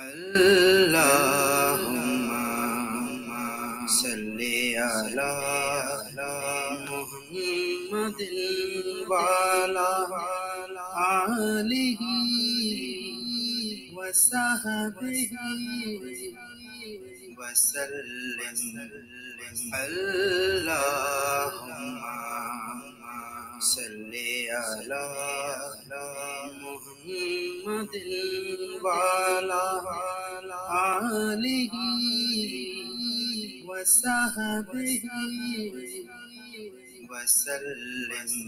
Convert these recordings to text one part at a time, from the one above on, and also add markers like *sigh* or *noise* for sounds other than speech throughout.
اللهم صل على محمد وعلى آله وصحبه وسلم اللهم صل على محمد وعلى آله وصحبه وسلم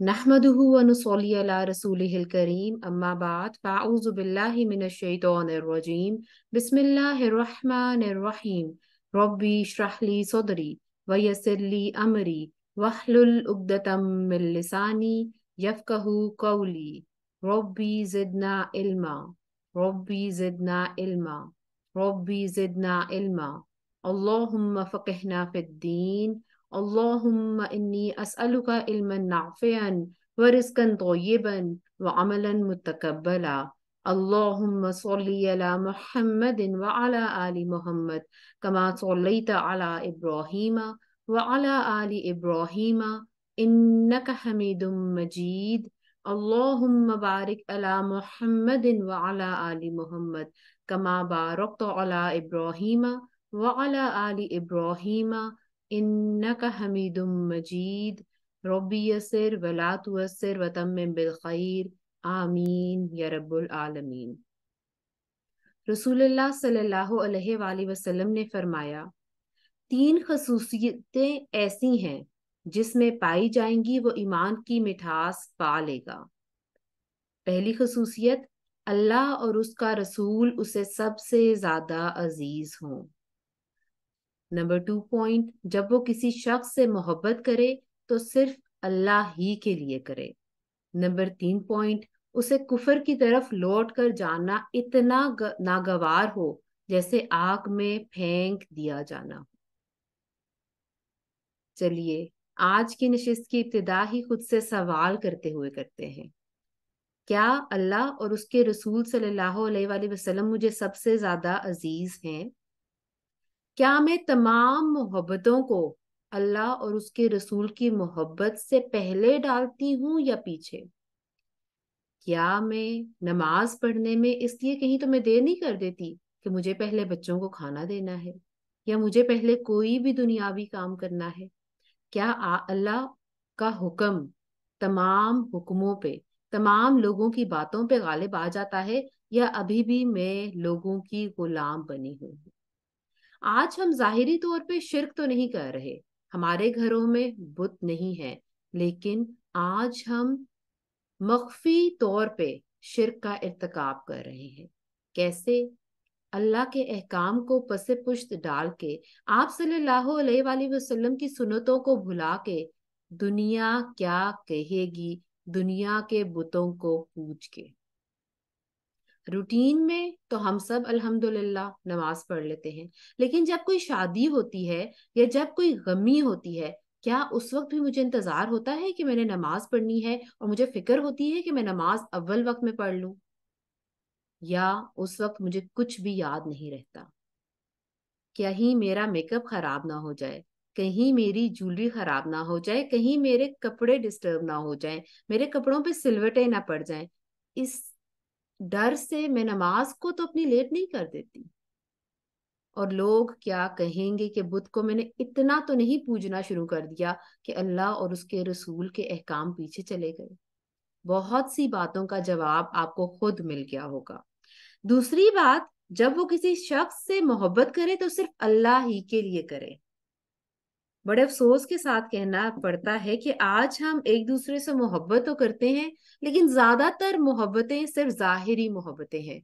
نحمده ونصلي على رسوله الكريم أما بعد فأعوذ بالله من الشيطان الرجيم بسم الله الرحمن الرحيم ربي اشرح لي صدري ويسر لي أمري واحلل عقدة من لساني يفقه قولي ربي زدنا علما ربي زدنا علما ربي زدنا علما اللهم فقهنا في الدين اللهم إني أسألك علما نافعا ورزقا طيبا وعملا متقبلا اللهم صل على محمد وعلى آل محمد كما صليت على إبراهيم وعلى آل إبراهيم إنك حميد مجيد اللهم بارك على محمد وعلى آل محمد كما باركت على إبراهيم وعلى آل إبراهيم إنك حميد مجيد ربي يسر ولا توسر وتمم بالخير آمين يا رب العالمين رسول اللہ صلی اللہ علیہ وآلہ وسلم نے فرمایا तीन खसूसियतें ऐसी हैं जिसमें पाई जाएंगी वो ईमान की मिठास पा लेगा पहली खसूसियत अल्लाह और उसका रसूल उसे सबसे ज्यादा अजीज हो नंबर टू पॉइंट जब वो किसी शख्स से मोहब्बत करे तो सिर्फ अल्लाह ही के लिए करे नंबर तीन पॉइंट उसे कुफर की तरफ लौट कर जाना इतना नागवार हो जैसे आग में फेंक दिया जाना हो चलिए आज की नशिस्त की इब्तदा ही खुद से सवाल करते हुए करते हैं क्या अल्लाह और उसके रसूल सल्लल्लाहु अलैहि वसल्लम मुझे सबसे ज्यादा अजीज हैं क्या मैं तमाम मोहब्बतों को अल्लाह और उसके रसूल की मोहब्बत से पहले डालती हूँ या पीछे क्या मैं नमाज पढ़ने में इसलिए कहीं तो मैं देर नहीं कर देती कि मुझे पहले बच्चों को खाना देना है या मुझे पहले कोई भी दुनियावी काम करना है क्या अल्लाह का हुक्म तमाम हुक्मों पे तमाम लोगों की बातों पे गालिब आ जाता है या अभी भी मैं लोगों की गुलाम बनी हुई हूँ आज हम जाहिरी तौर पे शिरक तो नहीं कर रहे हमारे घरों में बुत नहीं है लेकिन आज हम मख्फी तौर पे शिरक का इरतकाब कर रहे हैं कैसे अल्लाह के अहकाम को पसे पुश्त डाल के आप सल्लल्लाहु अलैहि वसल्लम की सुनतों को भुला के दुनिया क्या कहेगी दुनिया के बुतों को पूछ के रूटीन में तो हम सब अल्हम्दुलिल्लाह नमाज पढ़ लेते हैं लेकिन जब कोई शादी होती है या जब कोई गमी होती है क्या उस वक्त भी मुझे इंतजार होता है कि मैंने नमाज पढ़नी है और मुझे फिक्र होती है कि मैं नमाज अव्वल वक्त में पढ़ लूँ या उस वक्त मुझे कुछ भी याद नहीं रहता कहीं मेरा मेकअप खराब ना हो जाए कहीं मेरी ज्वेलरी खराब ना हो जाए कहीं मेरे कपड़े डिस्टर्ब ना हो जाए मेरे कपड़ों पे सिलवटे ना पड़ जाए इस डर से मैं नमाज को तो अपनी लेट नहीं कर देती और लोग क्या कहेंगे कि बुद्ध को मैंने इतना तो नहीं पूजना शुरू कर दिया कि अल्लाह और उसके रसूल के अहकाम पीछे चले गए बहुत सी बातों का जवाब आपको खुद मिल गया होगा दूसरी बात जब वो किसी शख्स से मोहब्बत करे तो सिर्फ अल्लाह ही के लिए करे बड़े अफसोस के साथ कहना पड़ता है कि आज हम एक दूसरे से मोहब्बत तो करते हैं लेकिन ज्यादातर मोहब्बतें सिर्फ जाहिरी मोहब्बतें हैं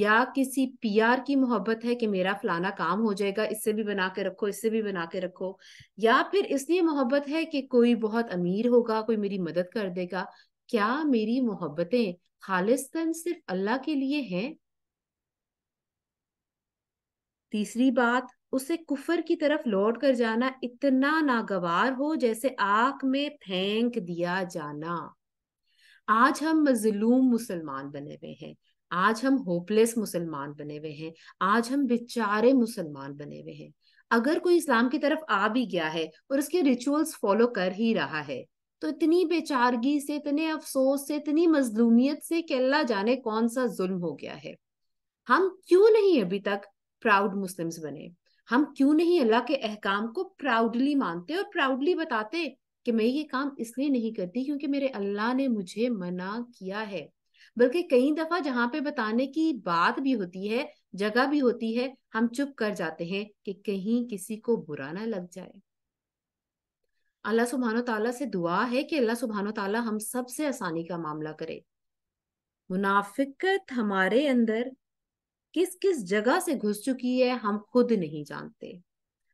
या किसी पीआर की मोहब्बत है कि मेरा फलाना काम हो जाएगा इससे भी बना के रखो इससे भी बना के रखो या फिर इसलिए मोहब्बत है कि कोई बहुत अमीर होगा कोई मेरी मदद कर देगा क्या मेरी मोहब्बतें खालिस्तन सिर्फ अल्लाह के लिए हैं तीसरी बात उसे कुफर की तरफ लौट कर जाना इतना नागवार हो जैसे आग में फेंक दिया जाना आज हम मजलूम मुसलमान बने हुए हैं आज हम होपलेस मुसलमान बने हुए हैं आज हम बेचारे मुसलमान बने हुए हैं अगर कोई इस्लाम की तरफ आ भी गया है और उसके रिचुअल्स फॉलो कर ही रहा है तो इतनी बेचारगी से इतने अफसोस से इतनी मजलूमियत से कि अल्लाह जाने कौन सा जुल्म हो गया है हम क्यों नहीं अभी तक प्राउड मुस्लिम्स बने हम क्यों नहीं अल्लाह के अहकाम को प्राउडली मानते और प्राउडली बताते कि मैं ये काम इसलिए नहीं करती क्योंकि मेरे अल्लाह ने मुझे मना किया है बल्कि कई दफा जहाँ पे बताने की बात भी होती है जगह भी होती है हम चुप कर जाते हैं कि कहीं किसी को बुरा ना लग जाए अल्लाह सुबहान तला से दुआ है कि अल्लाह सुबहान तला हम सबसे आसानी का मामला करे मुनाफिकत हमारे अंदर किस किस जगह से घुस चुकी है हम खुद नहीं जानते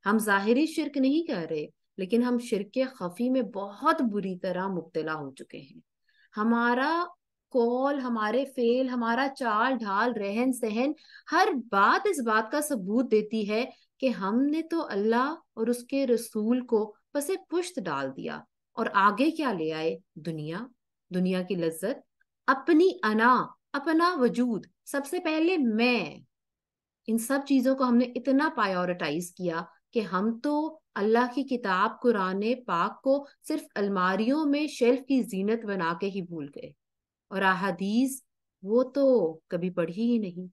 हम जाहिरी शिरक नहीं कर रहे लेकिन हम शिरक खफी में बहुत बुरी तरह मुबतला हो चुके हैं हमारा कॉल हमारे फेल हमारा चाल ढाल रहन सहन हर बात इस बात का सबूत देती है कि हमने तो अल्लाह और उसके रसूल को फंसे पुश्त डाल दिया और आगे क्या ले आए दुनिया दुनिया की लज्जत अपनी अना अपना वजूद सबसे पहले मैं इन सब चीजों को हमने इतना प्रायोरिटाइज किया कि हम तो अल्लाह की किताब कुरान पाक को सिर्फ अलमारियों में शेल्फ की जीनत बना के ही भूल गए और अहदीस वो तो कभी पढ़ी ही नहीं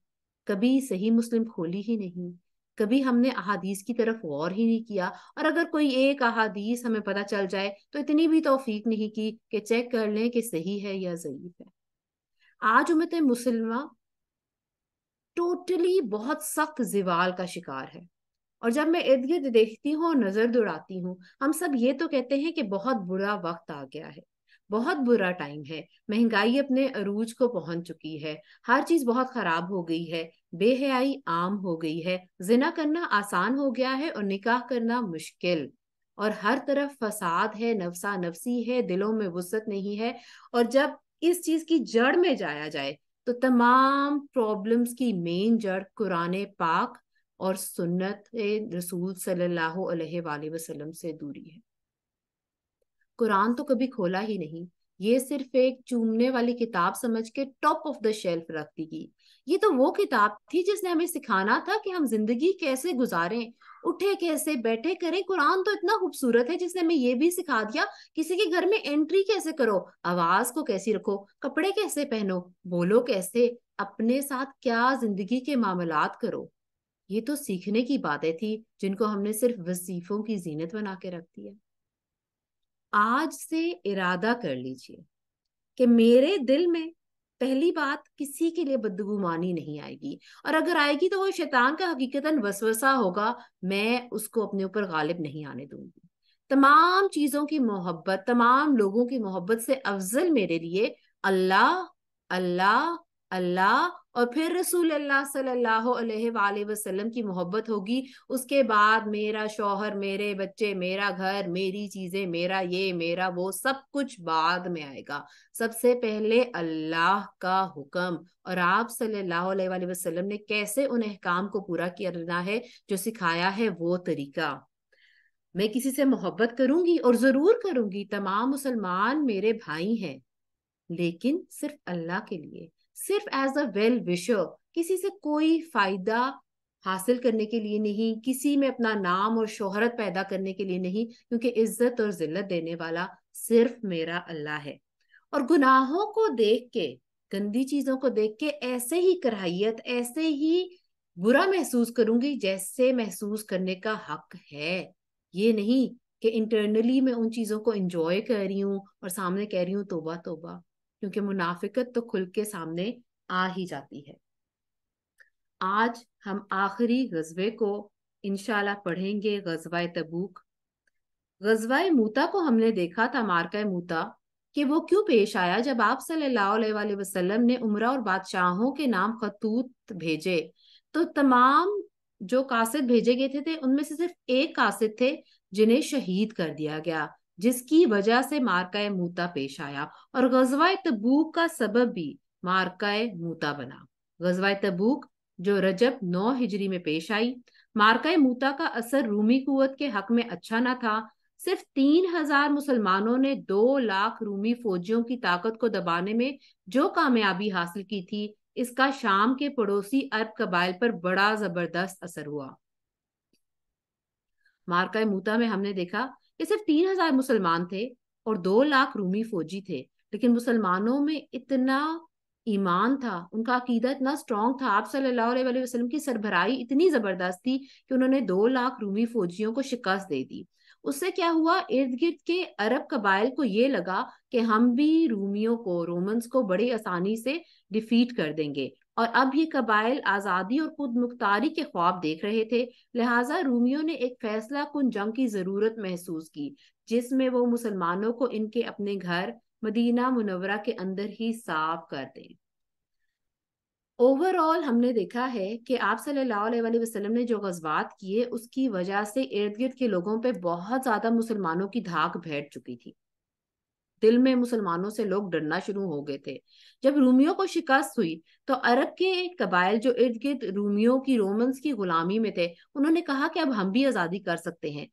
कभी सही मुस्लिम खोली ही नहीं कभी हमने अहादीस की तरफ गौर ही नहीं किया और अगर कोई एक अहादीस हमें पता चल जाए तो इतनी भी तोफीक नहीं की कि चेक कर लें कि सही है या ज़यीफ है आज उम्मत मुसलमा टोटली बहुत सख्त जिवाल का शिकार है और जब मैं इर्द गिर्द देखती हूँ नजर दौड़ाती हूँ हम सब ये तो कहते हैं कि बहुत बुरा वक्त आ गया है बहुत बुरा टाइम है महंगाई अपने अरूज को पहुंच चुकी है हर चीज बहुत खराब हो गई है बेहयाई आम हो गई है जिना करना आसान हो गया है और निकाह करना मुश्किल और हर तरफ फसाद है नफसा नफसी है दिलों में वसत नहीं है और जब इस चीज की जड़ में जाया जाए तो तमाम प्रॉब्लम्स की मेन जड़ कुरान पाक और सुन्नत रसूल सल्लल्लाहु अलैहि वसल्लम से दूरी है कुरान तो कभी खोला ही नहीं ये सिर्फ एक चूमने वाली किताब समझ के टॉप ऑफ द शेल्फ रख दी गई ये तो वो किताब थी जिसने हमें सिखाना था कि हम जिंदगी कैसे गुजारें उठे कैसे बैठे करें कुरान तो इतना खूबसूरत है जिसने हमें ये भी सिखा दिया किसी के घर में एंट्री कैसे करो आवाज को कैसी रखो कपड़े कैसे पहनो बोलो कैसे अपने साथ क्या जिंदगी के मामलात करो ये तो सीखने की बातें थी जिनको हमने सिर्फ वसीफों की जीनत बना के रख दिया है आज से इरादा कर लीजिए कि मेरे दिल में पहली बात किसी के लिए बदगुमानी नहीं आएगी और अगर आएगी तो वो शैतान का हकीकतन वसवसा होगा मैं उसको अपने ऊपर गालिब नहीं आने दूंगी तमाम चीजों की मोहब्बत तमाम लोगों की मोहब्बत से अफजल मेरे लिए अल्लाह अल्लाह अल्लाह और फिर रसूल अल्लाह सल्लल्लाहु अलैहि वसल्लम की मोहब्बत होगी उसके बाद मेरा शौहर मेरे बच्चे मेरा घर मेरी चीजें मेरा ये मेरा वो सब कुछ बाद में आएगा सबसे पहले अल्लाह का हुक्म और आप सल्लल्लाहु अलैहि वसल्लम ने कैसे उन अहकाम को पूरा करना है जो सिखाया है वो तरीका मैं किसी से मोहब्बत करूंगी और जरूर करूंगी तमाम मुसलमान मेरे भाई हैं लेकिन सिर्फ अल्लाह के लिए सिर्फ एज अ वेल विशर किसी से कोई फायदा हासिल करने के लिए नहीं किसी में अपना नाम और शोहरत पैदा करने के लिए नहीं क्योंकि इज्जत और जिल्लत देने वाला सिर्फ मेरा अल्लाह है और गुनाहों को देख के गंदी चीजों को देख के ऐसे ही कराहियत ऐसे ही बुरा महसूस करूंगी जैसे महसूस करने का हक है ये नहीं कि इंटरनली मैं उन चीजों को एंजॉय कर रही हूँ और सामने कह रही हूँ तोबा तोबा क्योंकि मुनाफिकत तो खुल के सामने आ ही जाती है आज हम आखिरी गजबे को इनशाला पढ़ेंगे गजवाए तबूक गजवाए मूता को हमने देखा था मारका मूता कि वो क्यों पेश आया जब आप सल्लल्लाहु अलैहि वसल्लम ने उम्र और बादशाहों के नाम खतूत भेजे तो तमाम जो कासिद भेजे गए थे, थे उनमें से सिर्फ एक कासिद थे जिन्हें शहीद कर दिया गया जिसकी वजह से मारकाय मूता पेश आया और गजवाए तबूक का सबब भी मारकाय मूता बना गजवाए तबूक जो रजब नौ हिजरी में पेश आई मारकाय मूता का असर रूमी कुत के हक में अच्छा ना था सिर्फ तीन हजार मुसलमानों ने दो लाख रूमी फौजियों की ताकत को दबाने में जो कामयाबी हासिल की थी इसका शाम के पड़ोसी अरब कबाइल पर बड़ा जबरदस्त असर हुआ मारकाय मूता में हमने देखा कि सिर्फ तीन हजार मुसलमान थे और दो लाख रूमी फौजी थे लेकिन मुसलमानों में इतना ईमान था उनका अकीदा इतना स्ट्रॉन्ग था आप सल्लल्लाहु अलैहि वसल्लम की सरभराई इतनी जबरदस्त थी कि उन्होंने दो लाख रूमी फौजियों को शिकस्त दे दी उससे क्या हुआ इर्द गिर्द के अरब कबाइल को ये लगा कि हम भी रूमियों को रोमन्स को बड़ी आसानी से डिफीट कर देंगे और अब ये कबाइल आज़ादी और खुद मुख्तारी के ख्वाब देख रहे थे लिहाजा रूमियों ने एक फैसला कुन जंग की ज़रूरत महसूस की जिसमें वो मुसलमानों को इनके अपने घर मदीना मुनवरा के अंदर ही साफ कर दें ओवरऑल हमने देखा है कि आप सल्लल्लाहु अलैहि वसल्लम ने जो गजबात किए उसकी वजह से इर्द गिर्द के लोगों पे बहुत ज्यादा मुसलमानों की धाक बैठ चुकी थी दिल में मुसलमानों से लोग डरना शुरू हो गए थे जब रूमियों को शिकस्त हुई तो अरब के कबाइल जो इर्द गिर्द रूमियों की रोमन्स की गुलामी में थे उन्होंने कहा कि अब हम भी आजादी कर सकते हैं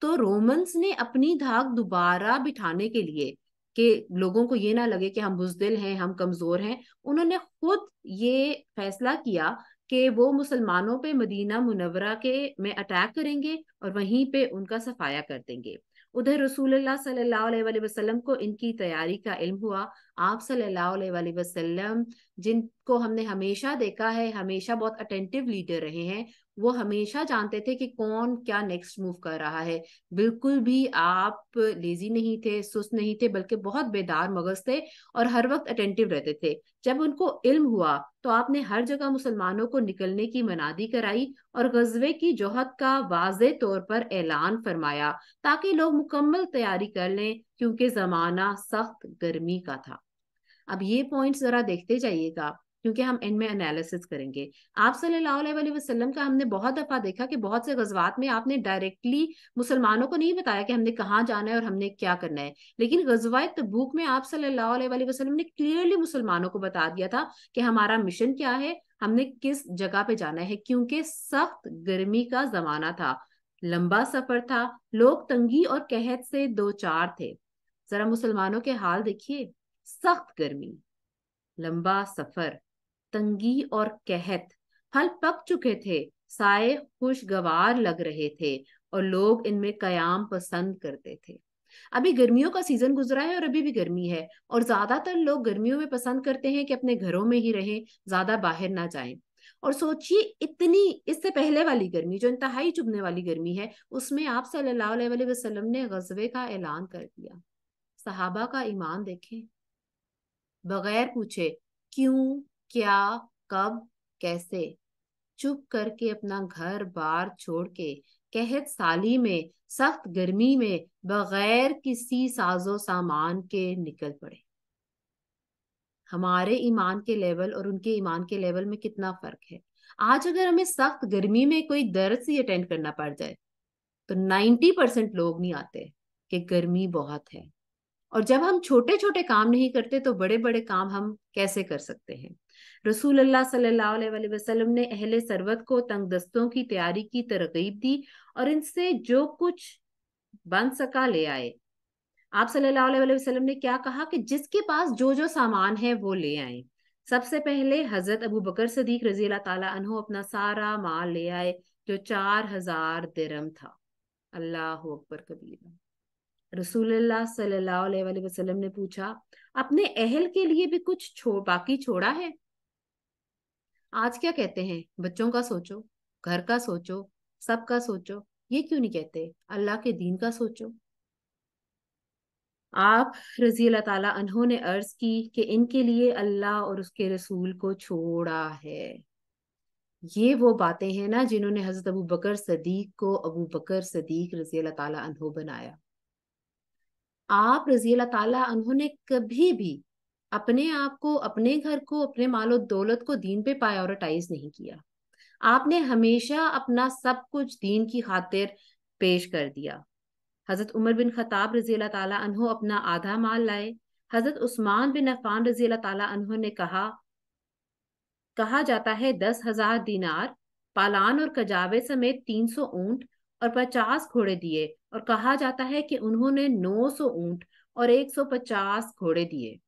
तो रोमन्स ने अपनी धाक दोबारा बिठाने के लिए कि लोगों को ये ना लगे कि हम बुजदिल हैं हम कमजोर हैं उन्होंने खुद ये फैसला किया कि वो मुसलमानों पे मदीना मुनवरा के में अटैक करेंगे और वहीं पे उनका सफाया कर देंगे उधर रसूल सल्लल्लाहु वसल्लम को इनकी तैयारी का इल्म हुआ आप सल्लल्लाहु वसल्लम जिनको हमने हमेशा देखा है हमेशा बहुत अटेंटिव लीडर रहे हैं वो हमेशा जानते थे कि कौन क्या नेक्स्ट मूव कर रहा है बिल्कुल भी आप लेजी नहीं थे सुस्त नहीं थे बल्कि बहुत बेदार मगज थे और हर वक्त अटेंटिव रहते थे जब उनको इल्म हुआ तो आपने हर जगह मुसलमानों को निकलने की मनादी कराई और गजबे की जोहत का वाज तौर पर ऐलान फरमाया ताकि लोग मुकम्मल तैयारी कर लें क्योंकि जमाना सख्त गर्मी का था अब ये पॉइंट जरा देखते जाइएगा क्योंकि हम एंड में एनालिसिस करेंगे आप सल्लल्लाहु वसल्लम का हमने बहुत दफा देखा कि बहुत से गजबात में आपने डायरेक्टली मुसलमानों को नहीं बताया कि हमने कहाँ जाना है और हमने क्या करना है लेकिन गजवा तबूक में आप सल्लल्लाहु वसल्लम ने क्लियरली मुसलमानों को बता दिया था कि हमारा मिशन क्या है हमने किस जगह पे जाना है क्योंकि सख्त गर्मी का जमाना था लंबा सफर था लोग तंगी और कहत से दो चार थे जरा मुसलमानों के हाल देखिए सख्त गर्मी लंबा सफर तंगी और कहत फल पक चुके थे साए खुशगवार लग रहे थे और लोग इनमें कयाम पसंद करते थे अभी गर्मियों का सीजन गुजरा है और अभी भी गर्मी है और ज्यादातर लोग गर्मियों में पसंद करते हैं कि अपने घरों में ही रहें ज्यादा बाहर ना जाएं और सोचिए इतनी इससे पहले वाली गर्मी जो इंतहाई चुभने वाली गर्मी है उसमें आप सल्लल्लाहु अलैहि वसल्लम ने गजबे का ऐलान कर दिया सहाबा का ईमान देखें बगैर पूछे क्यों क्या कब कैसे चुप करके अपना घर बार छोड़ के कहत साली में सख्त गर्मी में बगैर किसी साजो सामान के निकल पड़े हमारे ईमान के लेवल और उनके ईमान के लेवल में कितना फर्क है आज अगर हमें सख्त गर्मी में कोई दर्द से अटेंड करना पड़ जाए तो नाइन्टी परसेंट लोग नहीं आते कि गर्मी बहुत है और जब हम छोटे छोटे काम नहीं करते तो बड़े बड़े काम हम कैसे कर सकते हैं रसूल अल्लाह ने अहले सरवत को तंग दस्तों की तैयारी की तरकीब दी और इनसे जो कुछ बन सका ले आए आप सल्लल्लाहु अलैहि वसल्लम ने क्या कहा कि जिसके पास जो जो सामान है वो ले आए सबसे पहले हजरत अबू बकर सदीक रजी अल्लाह अपना सारा माल ले आए जो चार हजार दिरम था अल्लाह अकबर कबीर रसूल सल्लल्लाहु ने पूछा अपने अहल के लिए भी कुछ छो, बाकी छोड़ा है आज क्या कहते हैं बच्चों का सोचो घर का सोचो सब का सोचो ये क्यों नहीं कहते अल्लाह के दीन का सोचो आप रजी अल्लाह ताला अनहों ने अर्ज की कि इनके लिए अल्लाह और उसके रसूल को छोड़ा है ये वो बातें हैं ना जिन्होंने हजरत अबू बकर सदीक को अबू बकर सदीक रजी अल्लाह ताला अनहो बनाया आप रजी अल्लाह ताला अनहो ने कभी भी अपने आप को अपने घर को अपने मालो दौलत को दीन पे प्रायोरिटाइज नहीं किया आपने हमेशा अपना सब कुछ दीन की खातिर पेश कर दिया हजरत उमर बिन खताब रजी अल्लाह अपना आधा माल लाए हजरत उस्मान बिन अफान रजी अल्लाह तहो ने कहा कहा जाता है दस हजार दीनार पालान और कजावे समेत तीन सौ ऊंट और पचास घोड़े दिए और कहा जाता है कि उन्होंने नौ सौ ऊंट और एक सौ पचास घोड़े दिए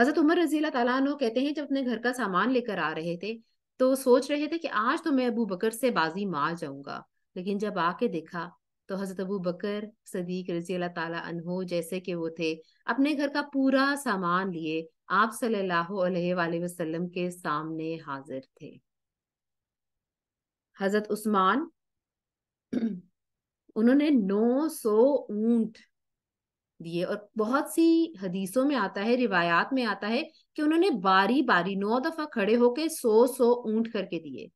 हजरत उमर रजी तला कहते हैं जब अपने घर का सामान लेकर आ रहे थे तो सोच रहे थे कि आज तो मैं अबू बकर से बाजी मार जाऊंगा लेकिन जब आके देखा तो हजरत अबू बकर सदीक रजी अल्लाह तला जैसे कि वो थे अपने घर का पूरा सामान लिए आप सल्लल्लाहु अलैहि वसल्लम के सामने हाजिर थे हजरत उस्मान *clears throat* उन्होंने 900 ऊंट दिए और बहुत सी हदीसों में आता है रिवायात में आता है कि उन्होंने बारी बारी नौ दफा खड़े होके सो सो ऊंट करके दिए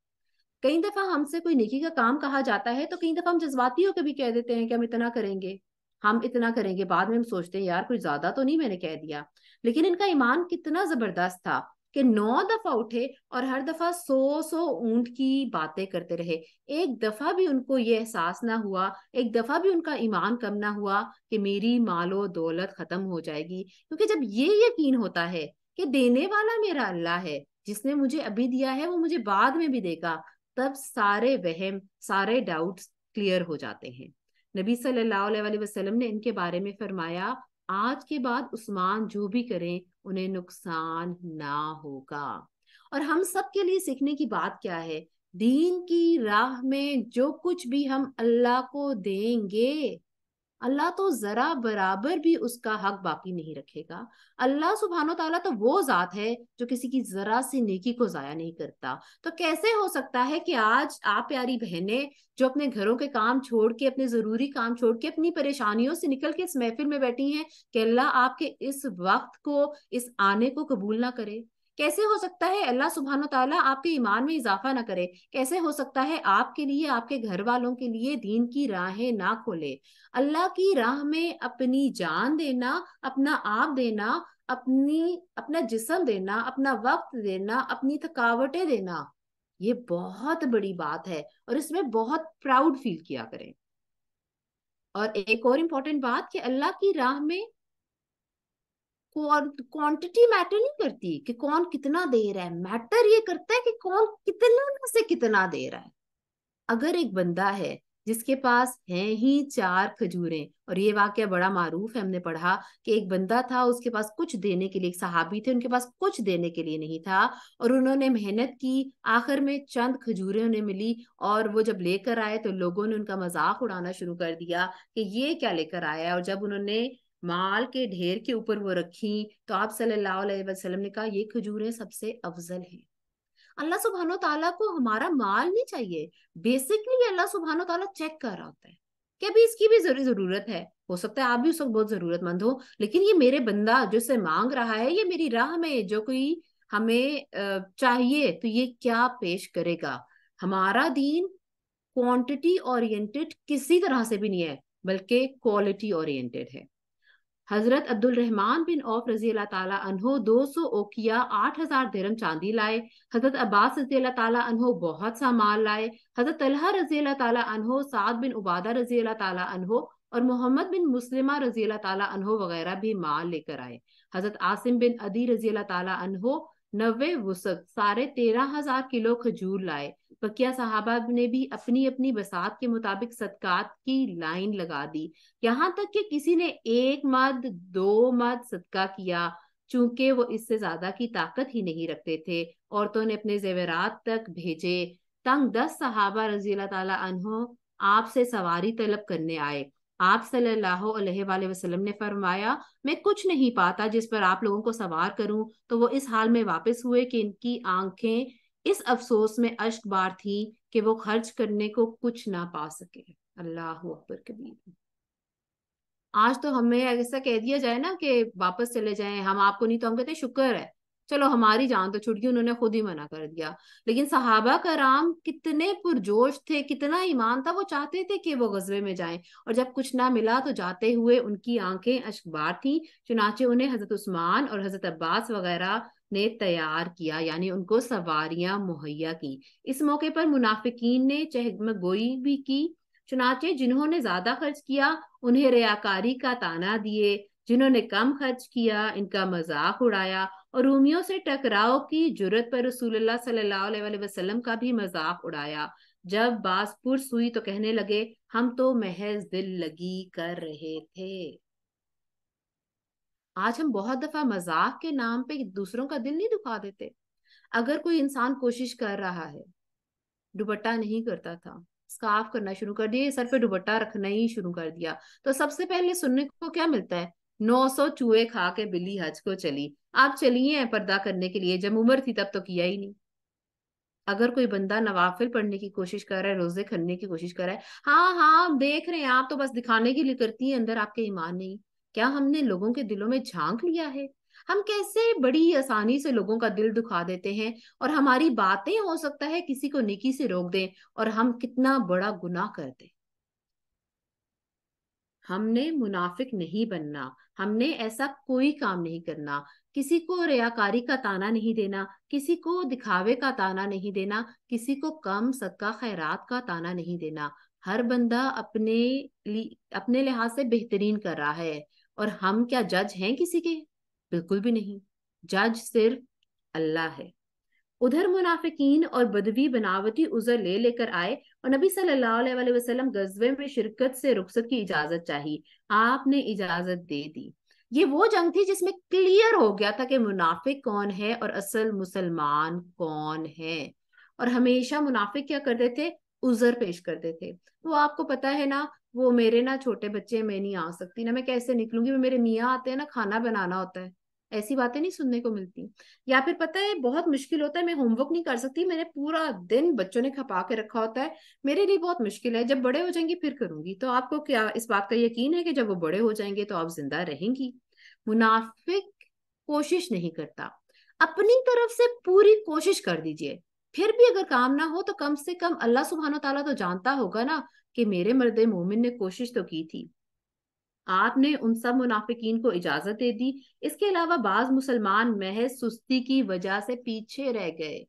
कई दफा हमसे कोई निकी का काम कहा जाता है तो कई दफा हम जज्बाती होकर भी कह देते हैं कि हम इतना करेंगे हम इतना करेंगे बाद में हम सोचते हैं यार कुछ ज्यादा तो नहीं मैंने कह दिया लेकिन इनका ईमान कितना जबरदस्त था कि नौ दफा उठे और हर दफा सौ सौ ऊंट की बातें करते रहे एक दफा भी उनको ये एहसास ना हुआ एक दफा भी उनका ईमान कम ना हुआ कि मेरी मालो दौलत खत्म हो जाएगी क्योंकि जब ये यकीन होता है कि देने वाला मेरा अल्लाह है जिसने मुझे अभी दिया है वो मुझे बाद में भी देगा तब सारे वहम सारे डाउट्स क्लियर हो जाते हैं नबी सल्लल्लाहु अलैहि वसल्लम ने इनके बारे में फरमाया आज के बाद उस्मान जो भी करें उन्हें नुकसान ना होगा और हम सब के लिए सीखने की बात क्या है दीन की राह में जो कुछ भी हम अल्लाह को देंगे अल्लाह तो जरा बराबर भी उसका हक बाकी नहीं रखेगा अल्लाह सुबहानो तला तो वो जात है जो किसी की जरा सी नेकी को जाया नहीं करता तो कैसे हो सकता है कि आज आप प्यारी बहने जो अपने घरों के काम छोड़ के अपने जरूरी काम छोड़ के अपनी परेशानियों से निकल के इस महफिल में बैठी हैं कि अल्लाह आपके इस वक्त को इस आने को कबूल ना करे कैसे हो सकता है अल्लाह सुबहान तला आपके ईमान में इजाफा ना करे कैसे हो सकता है आपके लिए आपके घर वालों के लिए दीन की राहें ना खोले अल्लाह की राह में अपनी जान देना अपना आप देना अपनी अपना जिसम देना अपना वक्त देना अपनी थकावटें देना ये बहुत बड़ी बात है और इसमें बहुत प्राउड फील किया करें और एक और इम्पोर्टेंट बात कि अल्लाह की राह में क्वांटिटी मैटर नहीं करती कि कौन कितना दे रहा है मैटर ये करता है कि कौन कितना से कितना दे रहा है अगर एक बंदा है जिसके पास है ही चार खजूरें और ये वाक्य बड़ा मारूफ है हमने पढ़ा कि एक बंदा था उसके पास कुछ देने के लिए एक सहाबी थे उनके पास कुछ देने के लिए नहीं था और उन्होंने मेहनत की आखिर में चंद खजूरें उन्हें मिली और वो जब लेकर आए तो लोगों ने उनका मजाक उड़ाना शुरू कर दिया कि ये क्या लेकर आया और जब उन्होंने माल के ढेर के ऊपर वो रखी तो आप सल्लल्लाहु अलैहि वसल्लम ने कहा ये खजूरें सबसे अफजल हैं अल्लाह सुबहानो ताला को हमारा माल नहीं चाहिए बेसिकली अल्लाह सुबहानो ताला चेक कर रहा होता है कि अभी इसकी भी जरूरत है हो सकता है आप भी उस वक्त बहुत जरूरतमंद हो लेकिन ये मेरे बंदा जो से मांग रहा है ये मेरी राह में जो कोई हमें चाहिए तो ये क्या पेश करेगा हमारा दीन क्वांटिटी ओरिएंटेड किसी तरह से भी नहीं है बल्कि क्वालिटी ओरिएंटेड है हजरत अब्दुल रहमान बिन औफ रजी अल्लाह ताला अनहो 200 ओकिया 8000 दिरम चांदी लाए हजरत अब्बास रजी अल्लाह ताला अनहो बहुत सा माल लाए हजरत तलहा रजी अल्लाह ताला अनहो साद बिन उबादा रजी अल्लाह ताला अनहो और मोहम्मद बिन मुस्लिमा रजी अल्लाह ताला अनहो वगैरह भी माल लेकर आए हजरत आसिम बिन अदी रजी अल्लाह ताला अनहो नब्बे वसक सारे तेरह हजार किलो खजूर लाए फकिया साहबा ने भी अपनी अपनी बसात के मुताबिक सदकात की लाइन लगा दी यहाँ तक कि किसी ने एक मद दो मद सदका किया चूंकि वो इससे ज्यादा की ताकत ही नहीं रखते थे औरतों ने अपने जेवरात तक भेजे तंग दस सहाबा रजी तहो आपसे सवारी तलब करने आए आप सल्लल्लाहु अलैहि वसल्लम ने फरमाया मैं कुछ नहीं पाता जिस पर आप लोगों को सवार करूं तो वो इस हाल में वापस हुए कि इनकी आंखें इस अफसोस में अश्कबार थी कि वो खर्च करने को कुछ ना पा सके अल्लाह अकबर कबीर आज तो हमें ऐसा कह दिया जाए ना कि वापस चले जाएं हम आपको नहीं तो हम कहते शुक्र है चलो हमारी जान तो छुटकी उन्होंने खुद ही मना कर दिया लेकिन सहाबा का राम कितने पुरजोश थे कितना ईमान था वो चाहते थे कि वो गजबे में जाएं और जब कुछ ना मिला तो जाते हुए उनकी आंखें अशबार थी चुनाचे उन्हें हजरत उस्मान और हजरत अब्बास वगैरह ने तैयार किया यानी उनको सवारियां मुहैया की इस मौके पर मुनाफिकीन ने चहमगोई भी की चुनाचे जिन्होंने ज्यादा खर्च किया उन्हें रियाकारी का ताना दिए जिन्होंने कम खर्च किया इनका मजाक उड़ाया और रूमियों से टकराव की जरूरत पर रसूल वसल्लम का भी मजाक उड़ाया जब बास पुरस हुई तो कहने लगे हम तो महज दिल लगी कर रहे थे आज हम बहुत दफा मजाक के नाम पे दूसरों का दिल नहीं दुखा देते अगर कोई इंसान कोशिश कर रहा है दुपट्टा नहीं करता था स्काफ करना शुरू कर दिया सर पे दुपट्टा रखना ही शुरू कर दिया तो सबसे पहले सुनने को क्या मिलता है 900 चूहे खा के बिल्ली हज को चली आप चली हैं पर्दा करने के लिए जब उम्र थी तब तो किया ही नहीं अगर कोई बंदा नवाफिल पढ़ने की कोशिश कर रहा है रोजे करने की कोशिश कर रहा है हाँ हाँ देख रहे हैं आप तो बस दिखाने के लिए करती है अंदर आपके ईमान नहीं क्या हमने लोगों के दिलों में झांक लिया है हम कैसे बड़ी आसानी से लोगों का दिल दुखा देते हैं और हमारी बातें हो सकता है किसी को निकी से रोक दें और हम कितना बड़ा गुनाह कर दे हमने मुनाफिक नहीं बनना हमने ऐसा कोई काम नहीं करना किसी को रियाकारी का ताना नहीं देना किसी को दिखावे का ताना नहीं देना किसी को कम सदका खैरात का ताना नहीं देना हर बंदा अपने अपने लिहाज से बेहतरीन कर रहा है और हम क्या जज हैं किसी के बिल्कुल भी नहीं जज सिर्फ अल्लाह है उधर मुनाफिकीन और बदवी बनावटी उजर ले लेकर आए और नबी सल्लल्लाहु अलैहि वसल्लम गजबे में शिरकत से रुखसत की इजाजत चाहिए आपने इजाजत दे दी ये वो जंग थी जिसमें क्लियर हो गया था कि मुनाफिक कौन है और असल मुसलमान कौन है और हमेशा मुनाफिक क्या करते थे उजर पेश करते थे वो तो आपको पता है ना वो मेरे ना छोटे बच्चे मैं नहीं आ सकती ना मैं कैसे निकलूंगी मेरे मियाँ आते हैं ना खाना बनाना होता है ऐसी बातें नहीं सुनने को मिलती या फिर पता है बहुत मुश्किल होता है मैं होमवर्क नहीं कर सकती मैंने पूरा दिन बच्चों ने खपा के रखा होता है मेरे लिए बहुत मुश्किल है जब बड़े हो जाएंगे फिर करूंगी तो आपको क्या इस बात का यकीन है कि जब वो बड़े हो जाएंगे तो आप जिंदा रहेंगी मुनाफिक कोशिश नहीं करता अपनी तरफ से पूरी कोशिश कर दीजिए फिर भी अगर काम ना हो तो कम से कम अल्लाह सुबहान तला तो जानता होगा ना कि मेरे मर्द मोमिन ने कोशिश तो की थी आपने उन सब मुनाफिकीन को इजाजत दे दी इसके अलावा बाज मुसलमान महज सुस्ती की वजह से पीछे रह गए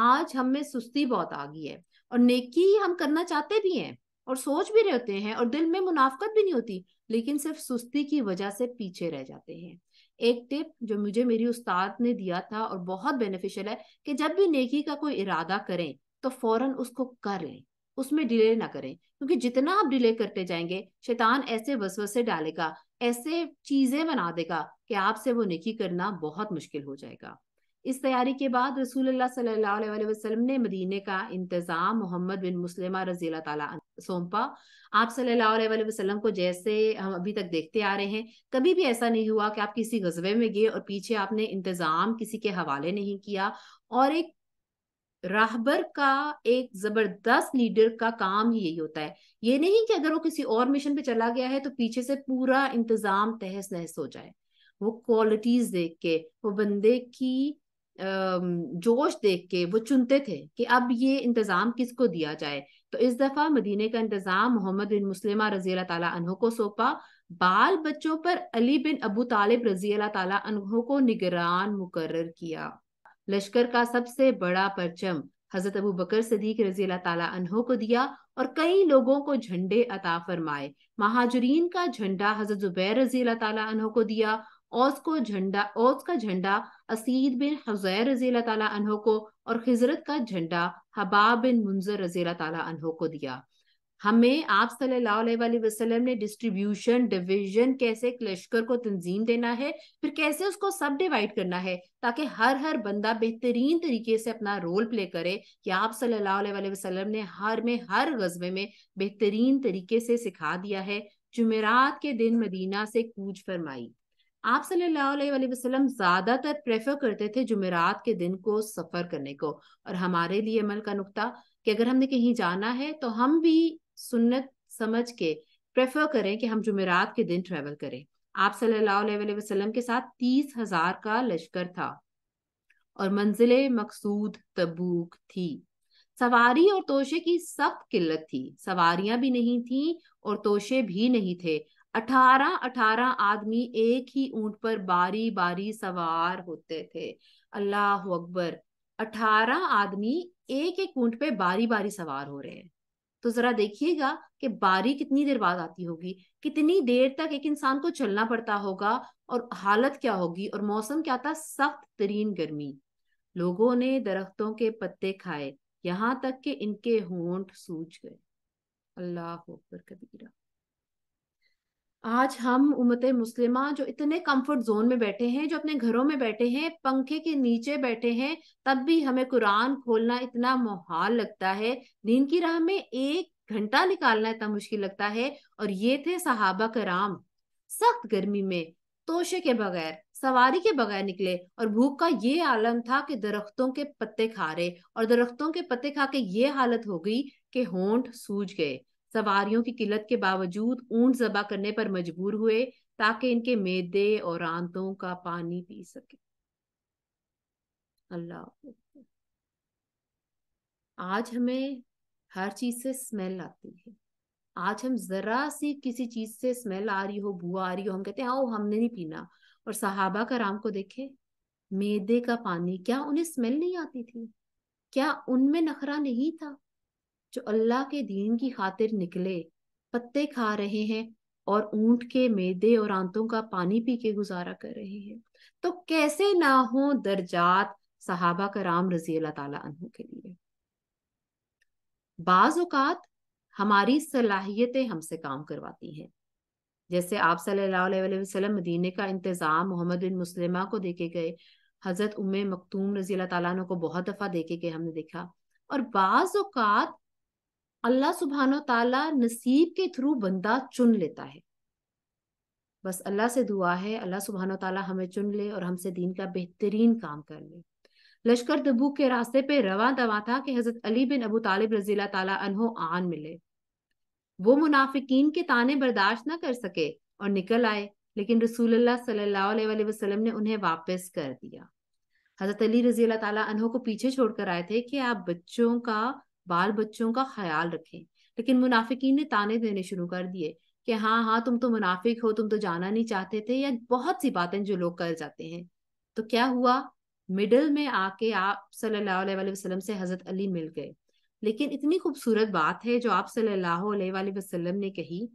आज हम में सुस्ती बहुत आ गई है और नेकी हम करना चाहते भी हैं और सोच भी रहते हैं और दिल में मुनाफ्त भी नहीं होती लेकिन सिर्फ सुस्ती की वजह से पीछे रह जाते हैं एक टिप जो मुझे मेरी उस्ताद ने दिया था और बहुत बेनिफिशियल है कि जब भी नेकी का कोई इरादा करें तो फौरन उसको कर लें उसमें डिले ना करें क्योंकि जितना आप डिले करते जाएंगे शैतान ऐसे वसवसे डालेगा ऐसे चीजें बना देगा कि आपसे वो नेकी करना बहुत मुश्किल हो जाएगा इस तैयारी के बाद रसूल सल्लल्लाहु वसलम ने मदीने का इंतजाम मोहम्मद बिन मुस्लिम रजील तला सोमपा आप सल्लल्लाहु वसल्लम को जैसे हम अभी तक देखते आ रहे हैं कभी भी ऐसा नहीं हुआ कि आप किसी गजबे में गए और पीछे आपने इंतजाम किसी के हवाले नहीं किया और एक राहबर का एक जबरदस्त लीडर का काम ही यही होता है ये नहीं कि अगर वो किसी और मिशन पे चला गया है तो पीछे से पूरा इंतजाम तहस नहस हो जाए वो क्वालिटीज देख के वो बंदे की जोश देख के वो चुनते थे कि अब ये इंतजाम किसको दिया जाए तो इस दफा मदीने का इंतजाम मोहम्मद बिन मुस्लिमा रजी अल्लाह को सौंपा बाल बच्चों पर अली बिन अबू तालिब रजी अल्लाह को निगरान मुकर किया लश्कर का सबसे बड़ा परचम हजरत अबू बकर सदीक रजी अल्लाह को दिया और कई लोगों को झंडे अता फरमाए महाजरीन का झंडा हजरत जुबैर रजी अल्लाह को दिया औस को झंडा औस का झंडा असीद बिन हजैर रजी तहो को और खिजरत का झंडा हबाब बिन मुंजर रजील तहो को दिया हमें आप सल्लल्लाहु वसल्लम ने डिस्ट्रीब्यूशन डिवीजन कैसे लश्कर को तंजीम देना है फिर कैसे उसको सब डिवाइड करना है ताकि हर हर बंदा बेहतरीन तरीके से अपना रोल प्ले करे कि आप सल्लल्लाहु अलैहि वसल्लम ने हर में हर गजबे में बेहतरीन तरीके से सिखा दिया है जुमेरात के दिन मदीना से कूच फरमाई आप वसल्लम ज्यादातर प्रेफर करते थे जुमेरात के दिन को सफर करने को और हमारे लिए अमल का नुकता कि अगर हमने कहीं जाना है तो हम भी सुन्नत समझ के प्रेफर करें कि हम जुमेरात के दिन ट्रेवल करें आप सल्लल्लाहु वसल्लम के साथ तीस हजार का लश्कर था और मंजिल मकसूद तबूक थी सवारी और तोशे की सख्त किल्लत थी सवारियां भी नहीं थी और तोशे भी नहीं थे अठारह अठारह आदमी एक ही ऊंट पर बारी बारी सवार होते थे अल्लाह अकबर अठारह आदमी एक एक ऊंट पे बारी बारी सवार हो रहे हैं तो जरा देखिएगा कि बारी कितनी देर बाद आती होगी कितनी देर तक एक इंसान को चलना पड़ता होगा और हालत क्या होगी और मौसम क्या था सख्त तरीन गर्मी लोगों ने दरख्तों के पत्ते खाए यहाँ तक कि इनके होंठ सूज गए अल्लाह कबीरा आज हम उमत मुस्लिमा जो इतने कंफर्ट जोन में बैठे हैं जो अपने घरों में बैठे हैं पंखे के नीचे बैठे हैं तब भी हमें कुरान खोलना इतना मुहाल लगता है दिन की राह में एक घंटा निकालना इतना मुश्किल लगता है और ये थे सहाबा कराम सख्त गर्मी में तोशे के बगैर सवारी के बगैर निकले और भूख का ये आलम था कि दरख्तों के पत्ते खा रहे और दरख्तों के पत्ते खा के ये हालत हो गई कि होंठ सूज गए सवारियों की किल्लत के बावजूद ऊंट जबा करने पर मजबूर हुए ताकि इनके मेदे और आंतों का पानी पी सके अल्लाह आज हमें हर चीज से स्मेल आती है आज हम जरा सी किसी चीज से स्मेल आ रही हो बुआ आ रही हो हम कहते हैं आओ हमने नहीं पीना और सहाबा का राम को देखे मेदे का पानी क्या उन्हें स्मेल नहीं आती थी क्या उनमें नखरा नहीं था जो अल्लाह के दीन की खातिर निकले पत्ते खा रहे हैं और ऊंट के मेदे और आंतों का पानी पी के गुजारा कर रहे हैं तो कैसे ना हो दर्जात सहाबा कराम रजी अल्लाह के लिए बाज़ात हमारी सलाहियतें हमसे काम करवाती हैं जैसे आप सल्लल्लाहु अलैहि वसल्लम मदीने का इंतज़ाम मोहम्मद बिन मुसलिमा को देखे गए हज़रत उम्मे मकतूम रजी अल्लाह ताला को बहुत दफ़ा देखे गए हमने देखा और बाज़ात अल्लाह सुबहान तला नसीब के थ्रू बंदा चुन लेता है बस अल्लाह से दुआ है अल्लाह सुबहान तला हमें चुन ले और हमसे दीन का बेहतरीन काम कर ले लश्कर दबू के रास्ते पे रवा दवा था कि हजरत अली बिन अबू तालिब रजी तला अनहो आन मिले वो मुनाफिकीन के ताने बर्दाश्त ना कर सके और निकल आए लेकिन रसूल सल्लाम ने उन्हें वापस कर दिया हजरत अली रजी अल्लाह ताला अनहो को पीछे छोड़कर आए थे कि आप बच्चों का बाल बच्चों का ख्याल रखें लेकिन मुनाफिकीन ने ताने देने शुरू कर दिए कि हाँ हाँ तुम तो मुनाफिक हो तुम तो जाना नहीं चाहते थे या बहुत सी बातें जो लोग कर जाते हैं तो क्या हुआ मिडल में आके आप सल्लल्लाहु अलैहि वसल्लम से हजरत अली मिल गए लेकिन इतनी खूबसूरत बात है जो आप सल्लल्लाहु अलैहि वसल्लम ने कही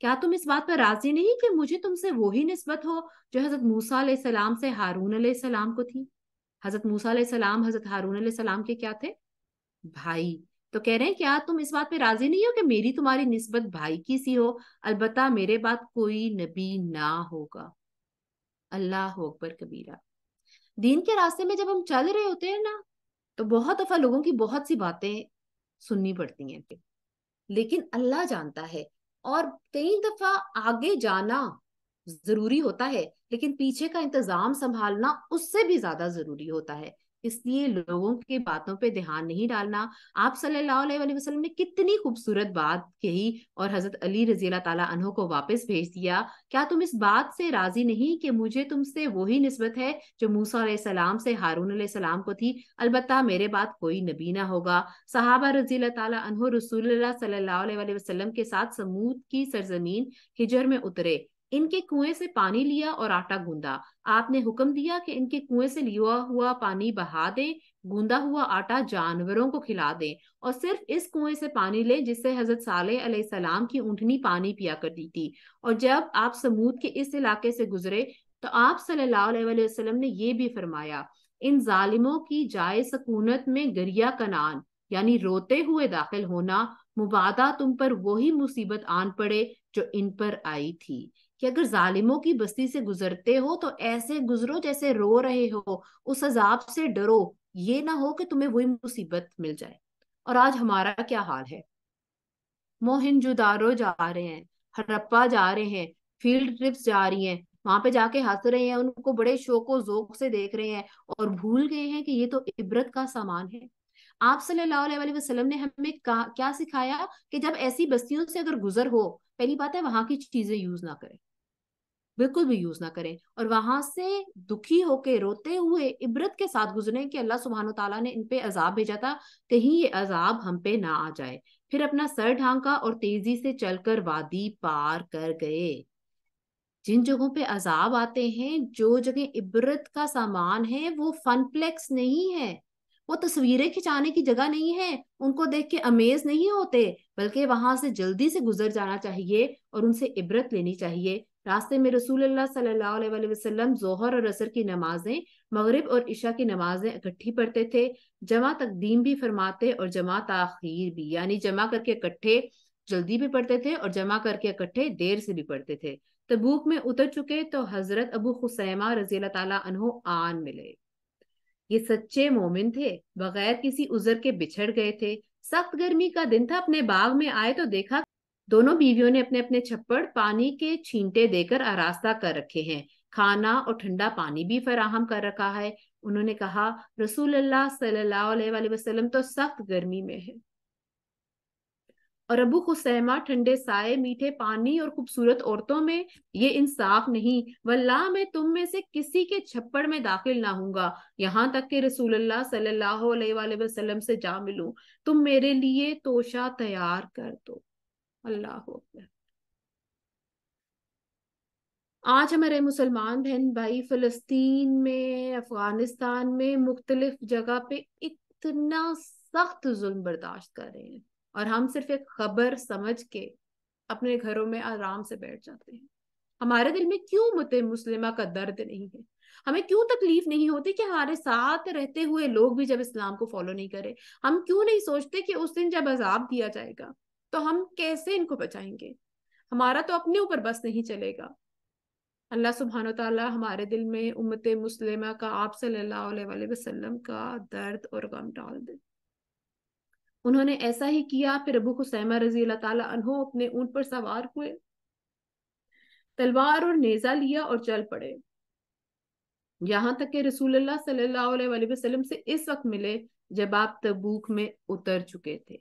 क्या तुम इस बात पर राजी नहीं कि मुझे तुमसे वही नस्बत हो जो हजरत मूसा सलाम से हारून सलाम को थी हजरत मूसा सलाम हजरत हारून सलाम के क्या थे भाई तो कह रहे हैं क्या तुम इस बात पे राजी नहीं हो कि मेरी तुम्हारी निस्बत भाई की सी हो अलबत्ता मेरे बात कोई नबी ना होगा अल्लाह हो अकबर कबीरा दीन के रास्ते में जब हम चल रहे होते हैं ना तो बहुत दफा लोगों की बहुत सी बातें सुननी पड़ती हैं लेकिन अल्लाह जानता है और कई दफा आगे जाना जरूरी होता है लेकिन पीछे का इंतजाम संभालना उससे भी ज्यादा जरूरी होता है इसलिए लोगों के बातों पे ध्यान नहीं डालना आप सल्लल्लाहु अलैहि वसल्लम ने कितनी खूबसूरत बात कही और हजरत अली रजी अल्लाह तला को वापस भेज दिया क्या तुम इस बात से राजी नहीं कि मुझे तुमसे वही नस्बत है जो मूसा सलाम से हारून सलाम को थी अलबत् मेरे बाद कोई नबी ना होगा सहाबा रजी तला रसूल सल्लल्लाहु अलैहि के साथ समूद की सरजमीन हिजर में उतरे इनके कुएं से पानी लिया और आटा गूंदा आपने हुक्म दिया कि इनके कुएं से लिया हुआ पानी बहा दें गूंदा हुआ आटा जानवरों को खिला दें और सिर्फ इस कुएं से पानी लें जिससे हजरत साले सलाम की ऊँटनी पानी पिया करती थी और जब आप समूद के इस इलाके से गुजरे तो आप सल्लल्लाहु अलैहि वसल्लम ने यह भी फरमाया इन जालिमों की जाय सकूनत में गरिया कनान यानी रोते हुए दाखिल होना मुबादा तुम पर वही मुसीबत आन पड़े जो इन पर आई थी कि अगर जालिमों की बस्ती से गुजरते हो तो ऐसे गुजरो जैसे रो रहे हो उस अजाब से डरो ये ना हो कि तुम्हें वही मुसीबत मिल जाए और आज हमारा क्या हाल है जुदारो जा रहे हैं हड़प्पा जा रहे हैं फील्ड ट्रिप्स जा रही हैं वहां पे जाके हंस रहे हैं उनको बड़े शोको जोक से देख रहे हैं और भूल गए हैं कि ये तो इबरत का सामान है आप सल्लल्लाहु अलैहि वसल्लम ने हमें क्या सिखाया कि जब ऐसी बस्तियों से अगर गुजर हो पहली बात है वहां की चीजें यूज ना करें बिल्कुल भी यूज ना करें और वहां से दुखी होके रोते हुए इबरत के साथ गुजरे कि अल्लाह सुबहान तला ने इन पे अजाब भेजा था कहीं ये अजाब हम पे ना आ जाए फिर अपना सर ढांका और तेजी से चलकर वादी पार कर गए जिन जगहों पे अजाब आते हैं जो जगह इबरत का सामान है वो फनप्लेक्स नहीं है वो तस्वीरें खिंचाने की जगह नहीं है उनको देख के अमेज नहीं होते बल्कि वहां से जल्दी से गुजर जाना चाहिए और उनसे इबरत लेनी चाहिए रास्ते में रसूल अल्लाह वसल्लम जोहर और असर की नमाजें मग़रब और इशा की नमाजें इकट्ठी पढ़ते थे जमा तकदीम भी फरमाते और जमा तखीर भी यानी जमा करके इकट्ठे जल्दी भी पढ़ते थे और जमा करके इकट्ठे देर से भी पढ़ते थे तबूक में उतर चुके तो हजरत अबू खुसैमा रजील तला आन मिले ये सच्चे मोमिन थे बगैर किसी उजर के बिछड़ गए थे सख्त गर्मी का दिन था अपने बाग में आए तो देखा दोनों बीवियों ने अपने अपने छप्पड़ पानी के छींटे देकर आरास्ता कर रखे हैं खाना और ठंडा पानी भी फराहम कर रखा है उन्होंने कहा रसूल अल्लाह सल्लल्लाहु अलैहि वसल्लम तो सख्त गर्मी में है और अबू खुसैमा ठंडे साए मीठे पानी और खूबसूरत औरतों में ये इंसाफ नहीं वल्ला मैं तुम में से किसी के छप्पड़ में दाखिल ना हूँ यहाँ तक कि रसूल सल्लल्लाहु अलैहि वसल्लम से जा मिलूं तुम मेरे लिए तोशा तैयार कर दो अल्लाह आज हमारे मुसलमान बहन भाई फलस्तीन में अफगानिस्तान में मुख्तलिफ जगह पे इतना सख्त जुल्म बर्दाश्त कर रहे हैं और हम सिर्फ एक खबर समझ के अपने घरों में आराम से बैठ जाते हैं हमारे दिल में क्यों मुते मुस्लिमा का दर्द नहीं है हमें क्यों तकलीफ नहीं होती कि हमारे साथ रहते हुए लोग भी जब इस्लाम को फॉलो नहीं करे हम क्यों नहीं सोचते कि उस दिन जब अजाब दिया जाएगा तो हम कैसे इनको बचाएंगे हमारा तो अपने ऊपर बस नहीं चलेगा अल्लाह सुबहान तला हमारे दिल में उम्मत मुस्लिमा का आप सल्लल्लाहु अलैहि वसल्लम का दर्द और गम डाल दे उन्होंने ऐसा ही किया फिर अबू खुसैमा रजी अल्लाह ताला अपने ऊंट पर सवार हुए तलवार और नेजा लिया और चल पड़े यहां तक के रसूल सल्लल्लाहु अलैहि वसल्लम से इस वक्त मिले जब आप तबूक में उतर चुके थे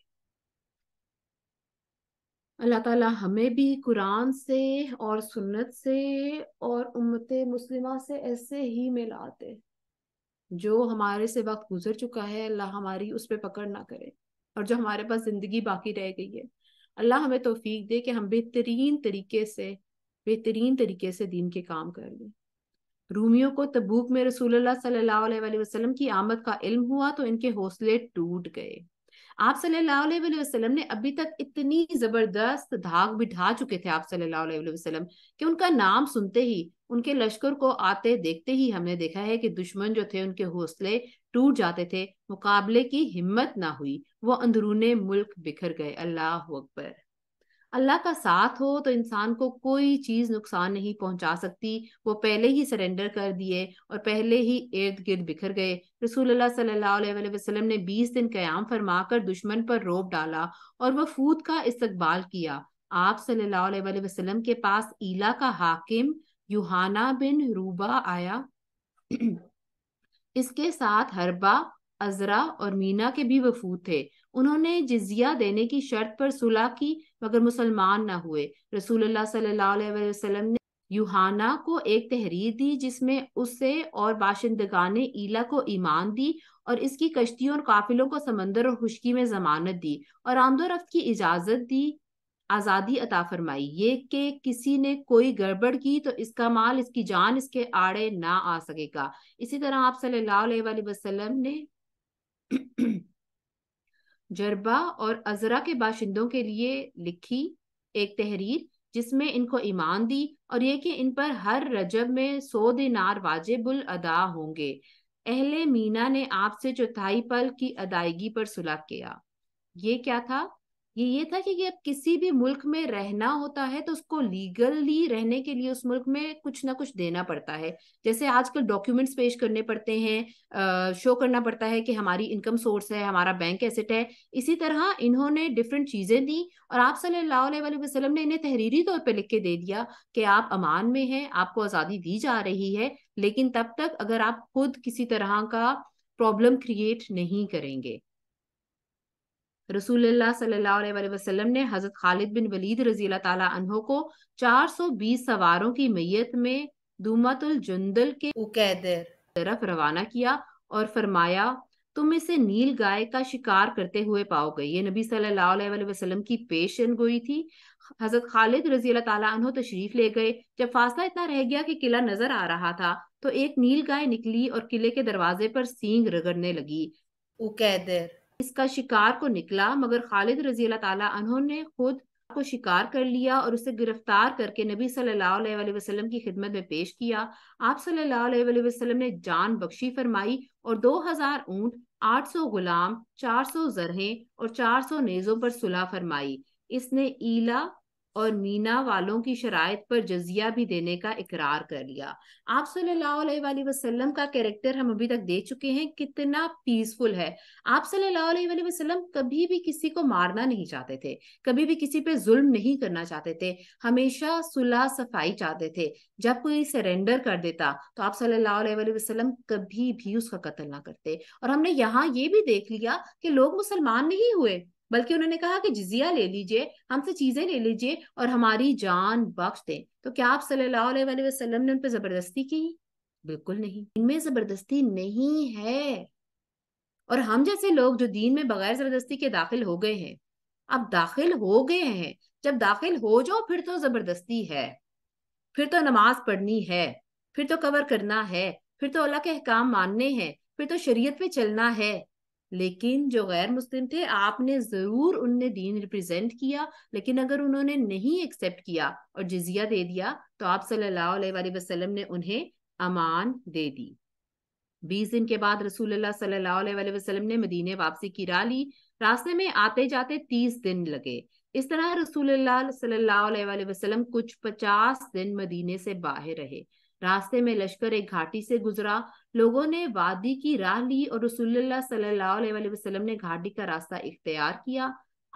अल्लाह ताला हमें भी कुरान से और सुन्नत से और उम्मत मुस्लिमा से ऐसे ही मिलाते जो हमारे से वक्त गुजर चुका है अल्लाह हमारी उस पर पकड़ ना करे और जो हमारे पास जिंदगी बाकी रह गई है अल्लाह हमें तोफीक दे कि हम बेहतरीन तरीके से बेहतरीन तरीके से दीन के काम कर लें रूमियों को तबूक में रसूल सल्लल्लाहु वसल्लम की आमद का इल्म हुआ तो इनके हौसले टूट गए आप सल्लल्लाहु अलैहि वसल्लम ने अभी तक इतनी जबरदस्त धाग बिठा चुके थे आप सल्लल्लाहु अलैहि वसल्लम कि उनका नाम सुनते ही उनके लश्कर को आते देखते ही हमने देखा है कि दुश्मन जो थे उनके हौसले टूट जाते थे मुकाबले की हिम्मत ना हुई वो अंदरूने मुल्क बिखर गए अल्लाह अकबर अल्लाह का साथ हो तो इंसान को कोई चीज नुकसान नहीं पहुंचा सकती वो पहले ही सरेंडर कर दिए और पहले ही इर्द गिर्द बिखर गए रसूल सल्लल्लाहु अलैहि वसल्लम ने 20 दिन कयाम फरमाकर दुश्मन पर रोब डाला और वह फूत का इस्तकबाल किया आप सल्लल्लाहु अलैहि वसल्लम के पास ईला का हाकिम युहाना बिन रूबा आया *clears throat* इसके साथ हरबा अजरा और मीना के भी वफूद थे उन्होंने जिजिया देने की शर्त पर सुलह की मगर मुसलमान ना हुए रसूल सल्लाम ने युहाना को एक तहरीर दी जिसमें उसे और बाशिंदगान ईला को ईमान दी और इसकी कश्तियों और काफिलों को समंदर और खुशकी में जमानत दी और आमदोरफ्त की इजाजत दी आज़ादी अता फरमाई ये कि किसी ने कोई गड़बड़ की तो इसका माल इसकी जान इसके आड़े ना आ सकेगा इसी तरह आप सल्लल्लाहु अलैहि वसल्लम ने *clears throat* जरबा और अजरा के बाशिंदों के लिए लिखी एक तहरीर जिसमें इनको ईमान दी और ये कि इन पर हर रजब में सो दिनार वाजिबुल अदा होंगे अहले मीना ने आपसे चौथाई पल की अदायगी पर सुलह किया ये क्या था ये ये था कि ये अब किसी भी मुल्क में रहना होता है तो उसको लीगली रहने के लिए उस मुल्क में कुछ ना कुछ देना पड़ता है जैसे आजकल डॉक्यूमेंट्स पेश करने पड़ते हैं शो करना पड़ता है कि हमारी इनकम सोर्स है हमारा बैंक एसेट है इसी तरह इन्होंने डिफरेंट चीजें दी और आप सल्लल्लाहु अलैहि ने इन्हें तहरीरी तौर पर लिख के दे दिया कि आप अमान में हैं आपको आज़ादी दी जा रही है लेकिन तब तक अगर आप खुद किसी तरह का प्रॉब्लम क्रिएट नहीं करेंगे रसूल सल्लाम ने हजरत खालिद बिन वलीद रजी को चार सौ बीस सवारों की मैयत में दुमतुल जुंदल के उकैदर तरफ रवाना किया और फरमाया तुम इसे नील गाय का शिकार करते हुए पाओगे ये नबी सल्लल्लाहु अलैहि वसल्लम की पेशन गोई थी हजरत खालिद रजी तला तशरीफ ले गए जब फासला इतना रह गया कि किला नजर आ रहा था तो एक नील गाय निकली और किले के दरवाजे पर सींग रगड़ने लगी उकैदर इसका शिकार को निकला मगर खालिद रजी अल्लाह ने खुद को शिकार कर लिया और उसे गिरफ्तार करके नबी सल्लल्लाहु अलैहि वसल्लम की खिदमत में पेश किया आप सल्लल्लाहु अलैहि वसल्लम ने जान बख्शी फरमाई और 2000 हजार ऊंट 800 गुलाम 400 जरहें और 400 नेजों पर सुलह फरमाई इसने ईला और मीना वालों की शराय पर जजिया भी देने का इकरार कर लिया आप सल्लल्लाहु अलैहि वसल्लम का कैरेक्टर हम अभी तक देख चुके हैं कितना पीसफुल है आप सल्लल्लाहु अलैहि वसल्लम कभी भी किसी को मारना नहीं चाहते थे कभी भी किसी पे जुल्म नहीं करना चाहते थे हमेशा सुलह सफाई चाहते थे जब कोई सरेंडर कर देता तो आप सल्लल्लाहु अलैहि वसल्लम कभी भी उसका कत्ल ना करते और हमने यहाँ ये भी देख लिया कि लोग मुसलमान नहीं हुए बल्कि उन्होंने कहा कि जिजिया ले लीजिए हमसे चीजें ले लीजिए और हमारी जान बख्श दें तो क्या आप सल्लल्लाहु अलैहि वसल्लम ने उन पर जबरदस्ती की बिल्कुल नहीं इनमें जबरदस्ती नहीं है और हम जैसे लोग जो दीन में बगैर जबरदस्ती के दाखिल हो गए हैं अब दाखिल हो गए हैं जब दाखिल हो जाओ फिर तो जबरदस्ती है फिर तो नमाज पढ़नी है फिर तो कवर करना है फिर तो अल्लाह के अहकाम मानने हैं फिर तो शरीयत पे चलना है लेकिन जो गैर मुस्लिम थे आपने जरूर उनने दीन रिप्रेजेंट किया लेकिन अगर उन्होंने नहीं एक्सेप्ट किया और जिजिया दे दिया तो आप सल्लल्लाहु अलैहि वसल्लम ने उन्हें अमान दे दी बीस दिन के बाद रसूल सल्लल्लाहु अलैहि वसल्लम ने मदीने वापसी की राह ली रास्ते में आते जाते तीस दिन लगे इस तरह रसूल सल्लल्लाहु अलैहि वसल्लम कुछ पचास दिन मदीने से बाहर रहे रास्ते में लश्कर एक घाटी से गुजरा लोगों ने वादी की राह ली और रसुल्ला सल्लाम ने घाटी का रास्ता इख्तियार किया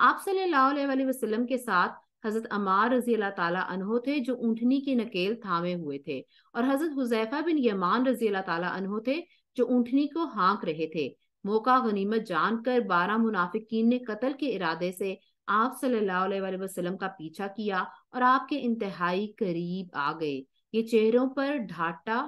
आप सल्लाम के साथ हजरत अमार रजी अल्लाह ताला थे जो ऊँटनी की नकेल थामे हुए थे और हजरत हुजैफा बिन यमान रजी अल्लाह तला अनहो थे जो ऊँटनी को हाँक रहे थे मौका गनीमत जानकर बारह मुनाफिकीन ने कत्ल के इरादे से आप सल्लाम का पीछा किया और आपके इंतहाई करीब आ गए ये चेहरों पर ढाटा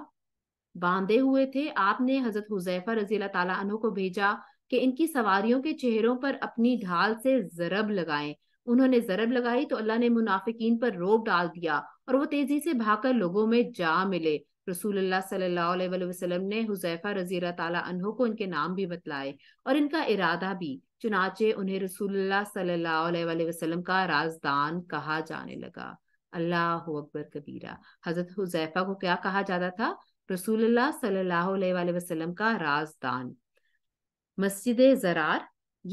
बांधे हुए थे आपने हजरत हुजैफा रजी अल्लाह को भेजा कि इनकी सवारियों के चेहरों पर अपनी ढाल से जरब लगाएं उन्होंने जरब लगाई तो अल्लाह ने मुनाफिकीन पर रोब डाल दिया और वो तेजी से भागकर लोगों में जा मिले रसूल सल्लाम ने हुजैफा रजी अल्लाह को इनके नाम भी बतलाए और इनका इरादा भी चुनाचे उन्हें रसूल सल्लाम का राजदान कहा जाने लगा अल्लाह अकबर कबीरा हजरत हुजैफा को क्या कहा जाता था रसूलुल्लाह सल्लल्लाहु अलैहि वसल्लम का राजदान मस्जिद जरार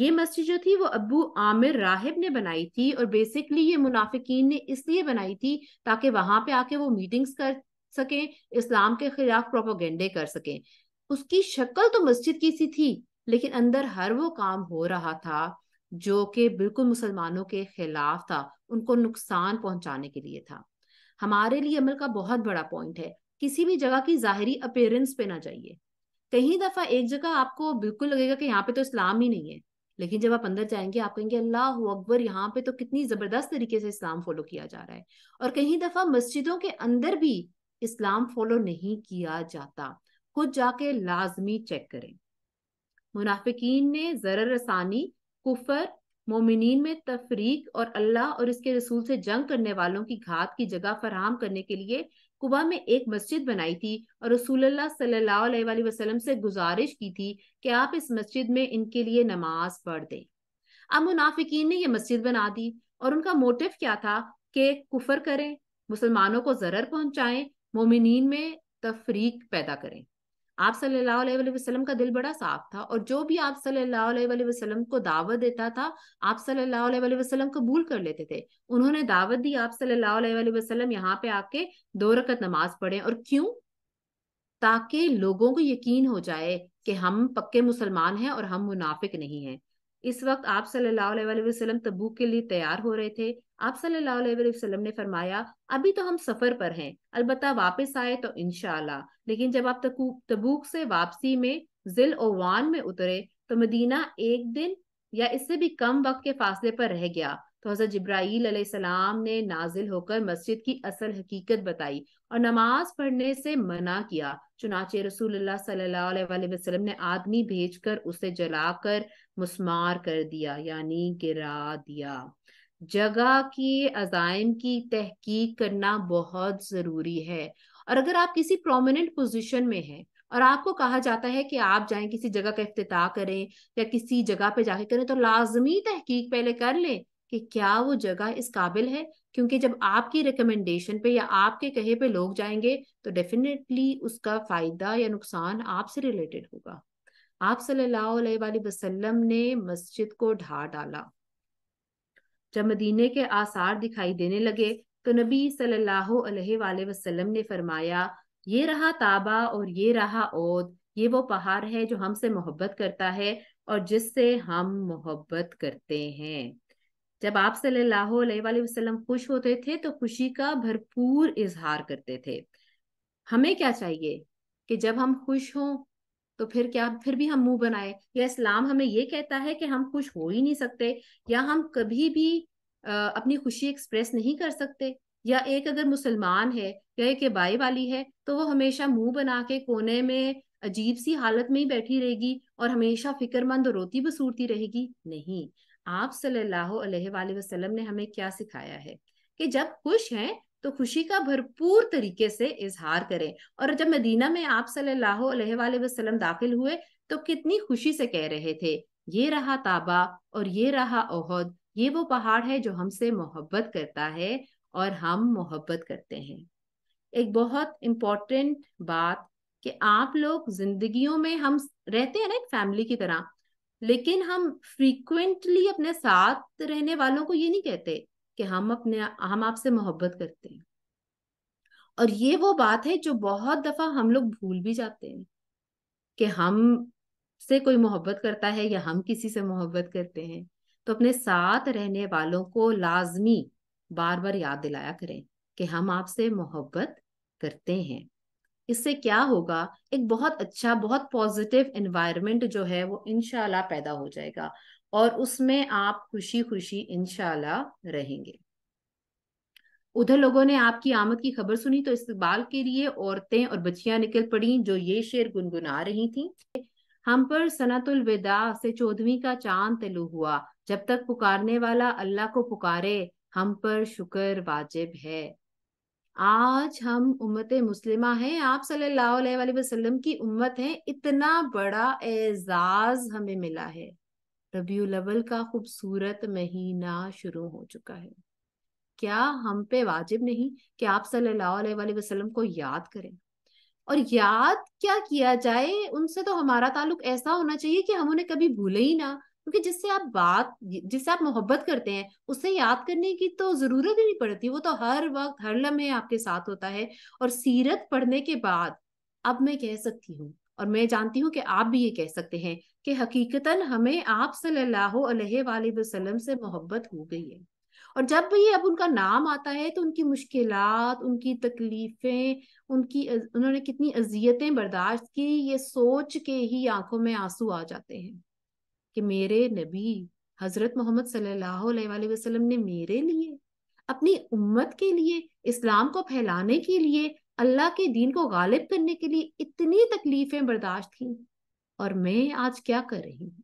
ये मस्जिद जो थी वो अबू आमिर राहिब ने बनाई थी और बेसिकली ये मुनाफिकीन ने इसलिए बनाई थी ताकि वहां पे आके वो मीटिंग्स कर सकें इस्लाम के खिलाफ प्रोपोगेंडे कर सकें उसकी शक्ल तो मस्जिद की सी थी लेकिन अंदर हर वो काम हो रहा था जो कि बिल्कुल मुसलमानों के खिलाफ था उनको नुकसान पहुंचाने के लिए था हमारे लिए अमल का बहुत बड़ा पॉइंट है किसी भी जगह की जाहरी अपेयरेंस पे ना जाइए कहीं दफा एक जगह आपको बिल्कुल लगेगा कि यहाँ पे तो इस्लाम ही नहीं है लेकिन जब आप अंदर जाएंगे आप कहेंगे अल्लाह अकबर यहाँ पे तो कितनी जबरदस्त तरीके से इस्लाम फॉलो किया जा रहा है और कहीं दफा मस्जिदों के अंदर भी इस्लाम फॉलो नहीं किया जाता खुद जाके लाजमी चेक करें मुनाफिकीन ने जर रसानी कुफर मोमिन में तफरीक और अल्लाह और इसके रसूल से जंग करने वालों की घात की जगह फराहम करने के लिए कुबा में एक मस्जिद बनाई थी और रसूलुल्लाह सल्लल्लाहु अलैहि वसल्लम से गुजारिश की थी कि आप इस मस्जिद में इनके लिए नमाज पढ़ दें अब मुनाफिकीन ने यह मस्जिद बना दी और उनका मोटिव क्या था कि कुफर करें मुसलमानों को जरर पहुंचाएं मोमिन में तफरीक पैदा करें आप सल्लल्लाहु अलैहि वसल्लम का दिल बड़ा साफ था और जो भी आप सल्लल्लाहु अलैहि वसल्लम को दावत देता था आप सल्लल्लाहु अलैहि वसल्लम कबूल कर लेते थे उन्होंने दावत दी आप सल्लल्लाहु अलैहि वसल्लम यहाँ पे आके दो रकत नमाज पढ़े और क्यों ताकि लोगों को यकीन हो जाए कि हम पक्के मुसलमान हैं और हम मुनाफिक नहीं हैं इस वक्त आप सल्लल्लाहु अलैहि वसल्लम तबूक के लिए तैयार हो रहे थे आप सल्लल्लाहु अलैहि वसल्लम ने फरमाया अभी तो हम सफर पर हैं अलबत्ता वापस आए तो इनशाला लेकिन जब आप तबूक से वापसी में जिल ओवान में उतरे तो मदीना एक दिन या इससे भी कम वक्त के फासले पर रह गया तो हजरत जब्राईल ने नाजिल होकर मस्जिद की असल हकीकत बताई और नमाज पढ़ने से मना किया चुनाचे रसूल सल्लल्लाहु वसल्लम ने आदमी भेजकर उसे जलाकर मुस्मार कर दिया यानी गिरा दिया जगह की अजाइम की तहकीक करना बहुत जरूरी है और अगर आप किसी प्रोमिनेंट पोजीशन में हैं और आपको कहा जाता है कि आप जाएं किसी जगह का अफ्त करें या किसी जगह पे जाके करें तो लाजमी तहकीक पहले कर लें कि क्या वो जगह इस काबिल है क्योंकि जब आपकी रिकमेंडेशन पे या आपके कहे पे लोग जाएंगे तो डेफिनेटली उसका फायदा या नुकसान आपसे रिलेटेड होगा आप सल्लल्लाहु वसल्लम ने मस्जिद को ढा डाला जब मदीने के आसार दिखाई देने लगे तो नबी सल्लल्लाहु अलैहि वसल्लम ने फरमाया ये रहा ताबा और ये रहा ओद ये वो पहाड़ है जो हमसे मोहब्बत करता है और जिससे हम मोहब्बत करते हैं जब आप सल्लाम वसल्लम खुश होते थे तो खुशी का भरपूर इजहार करते थे हमें क्या चाहिए कि जब हम खुश हों तो फिर क्या फिर भी हम मुंह बनाए या इस्लाम हमें ये कहता है कि हम खुश हो ही नहीं सकते या हम कभी भी अपनी खुशी एक्सप्रेस नहीं कर सकते या एक अगर मुसलमान है या एक बाई वाली है तो वो हमेशा मुंह बना के कोने में अजीब सी हालत में ही बैठी रहेगी और हमेशा फिक्रमंद रोती बसूरती रहेगी नहीं आप सल्लल्लाहु अलैहि वसल्लम ने हमें क्या सिखाया है कि जब खुश हैं तो खुशी का भरपूर तरीके से इजहार करें और जब मदीना में आप सल्लल्लाहु अलैहि वसल्लम दाखिल हुए तो कितनी खुशी से कह रहे थे ये रहा ताबा और ये रहा ओहद ये वो पहाड़ है जो हमसे मोहब्बत करता है और हम मोहब्बत करते हैं एक बहुत इम्पोर्टेंट बात कि आप लोग जिंदगियों में हम रहते हैं ना एक फैमिली की तरह लेकिन हम फ्रीक्वेंटली अपने साथ रहने वालों को ये नहीं कहते कि हम अपने हम आपसे मोहब्बत करते हैं और ये वो बात है जो बहुत दफा हम लोग भूल भी जाते हैं कि हम से कोई मोहब्बत करता है या हम किसी से मोहब्बत करते हैं तो अपने साथ रहने वालों को लाजमी बार बार याद दिलाया करें कि हम आपसे मोहब्बत करते हैं इससे क्या होगा एक बहुत अच्छा बहुत पॉजिटिव इन्वायरमेंट जो है वो इनशाला पैदा हो जाएगा और उसमें आप खुशी खुशी इनशाला रहेंगे उधर लोगों ने आपकी आमद की खबर सुनी तो इस्तेबाल के लिए औरतें और बच्चियां निकल पड़ी जो ये शेर गुनगुना रही थी हम पर सनातुल विदा से चौदहवीं का चांद तलु हुआ जब तक पुकारने वाला अल्लाह को पुकारे हम पर शुक्र वाजिब है आज हम उम्मत मुस्लिमा हैं आप सल्लल्लाहु अलैहि वसल्लम की उम्मत है इतना बड़ा एजाज हमें मिला है रबी लवल का खूबसूरत महीना शुरू हो चुका है क्या हम पे वाजिब नहीं कि आप सल्लल्लाहु अलैहि वसल्लम को याद करें और याद क्या किया जाए उनसे तो हमारा ताल्लुक ऐसा होना चाहिए कि हम उन्हें कभी भूले ही ना क्योंकि जिससे आप बात जिससे आप मोहब्बत करते हैं उसे याद करने की तो जरूरत ही नहीं पड़ती वो तो हर वक्त हर लम्हे आपके साथ होता है और सीरत पढ़ने के बाद अब मैं कह सकती हूँ और मैं जानती हूँ कि आप भी ये कह सकते हैं कि हकीकतन हमें आप सल्लल्लाहु अलैहि वसल्लम से मोहब्बत हो गई है और जब भी अब उनका नाम आता है तो उनकी मुश्किल उनकी तकलीफें उनकी उन्होंने कितनी अजियतें बर्दाश्त की ये सोच के ही आंखों में आंसू आ जाते हैं कि मेरे नबी हजरत मोहम्मद वसल्लम ने मेरे लिए अपनी उम्मत के लिए इस्लाम को फैलाने के लिए अल्लाह के दीन को गालिब करने के लिए इतनी तकलीफें बर्दाश्त की और मैं आज क्या कर रही हूँ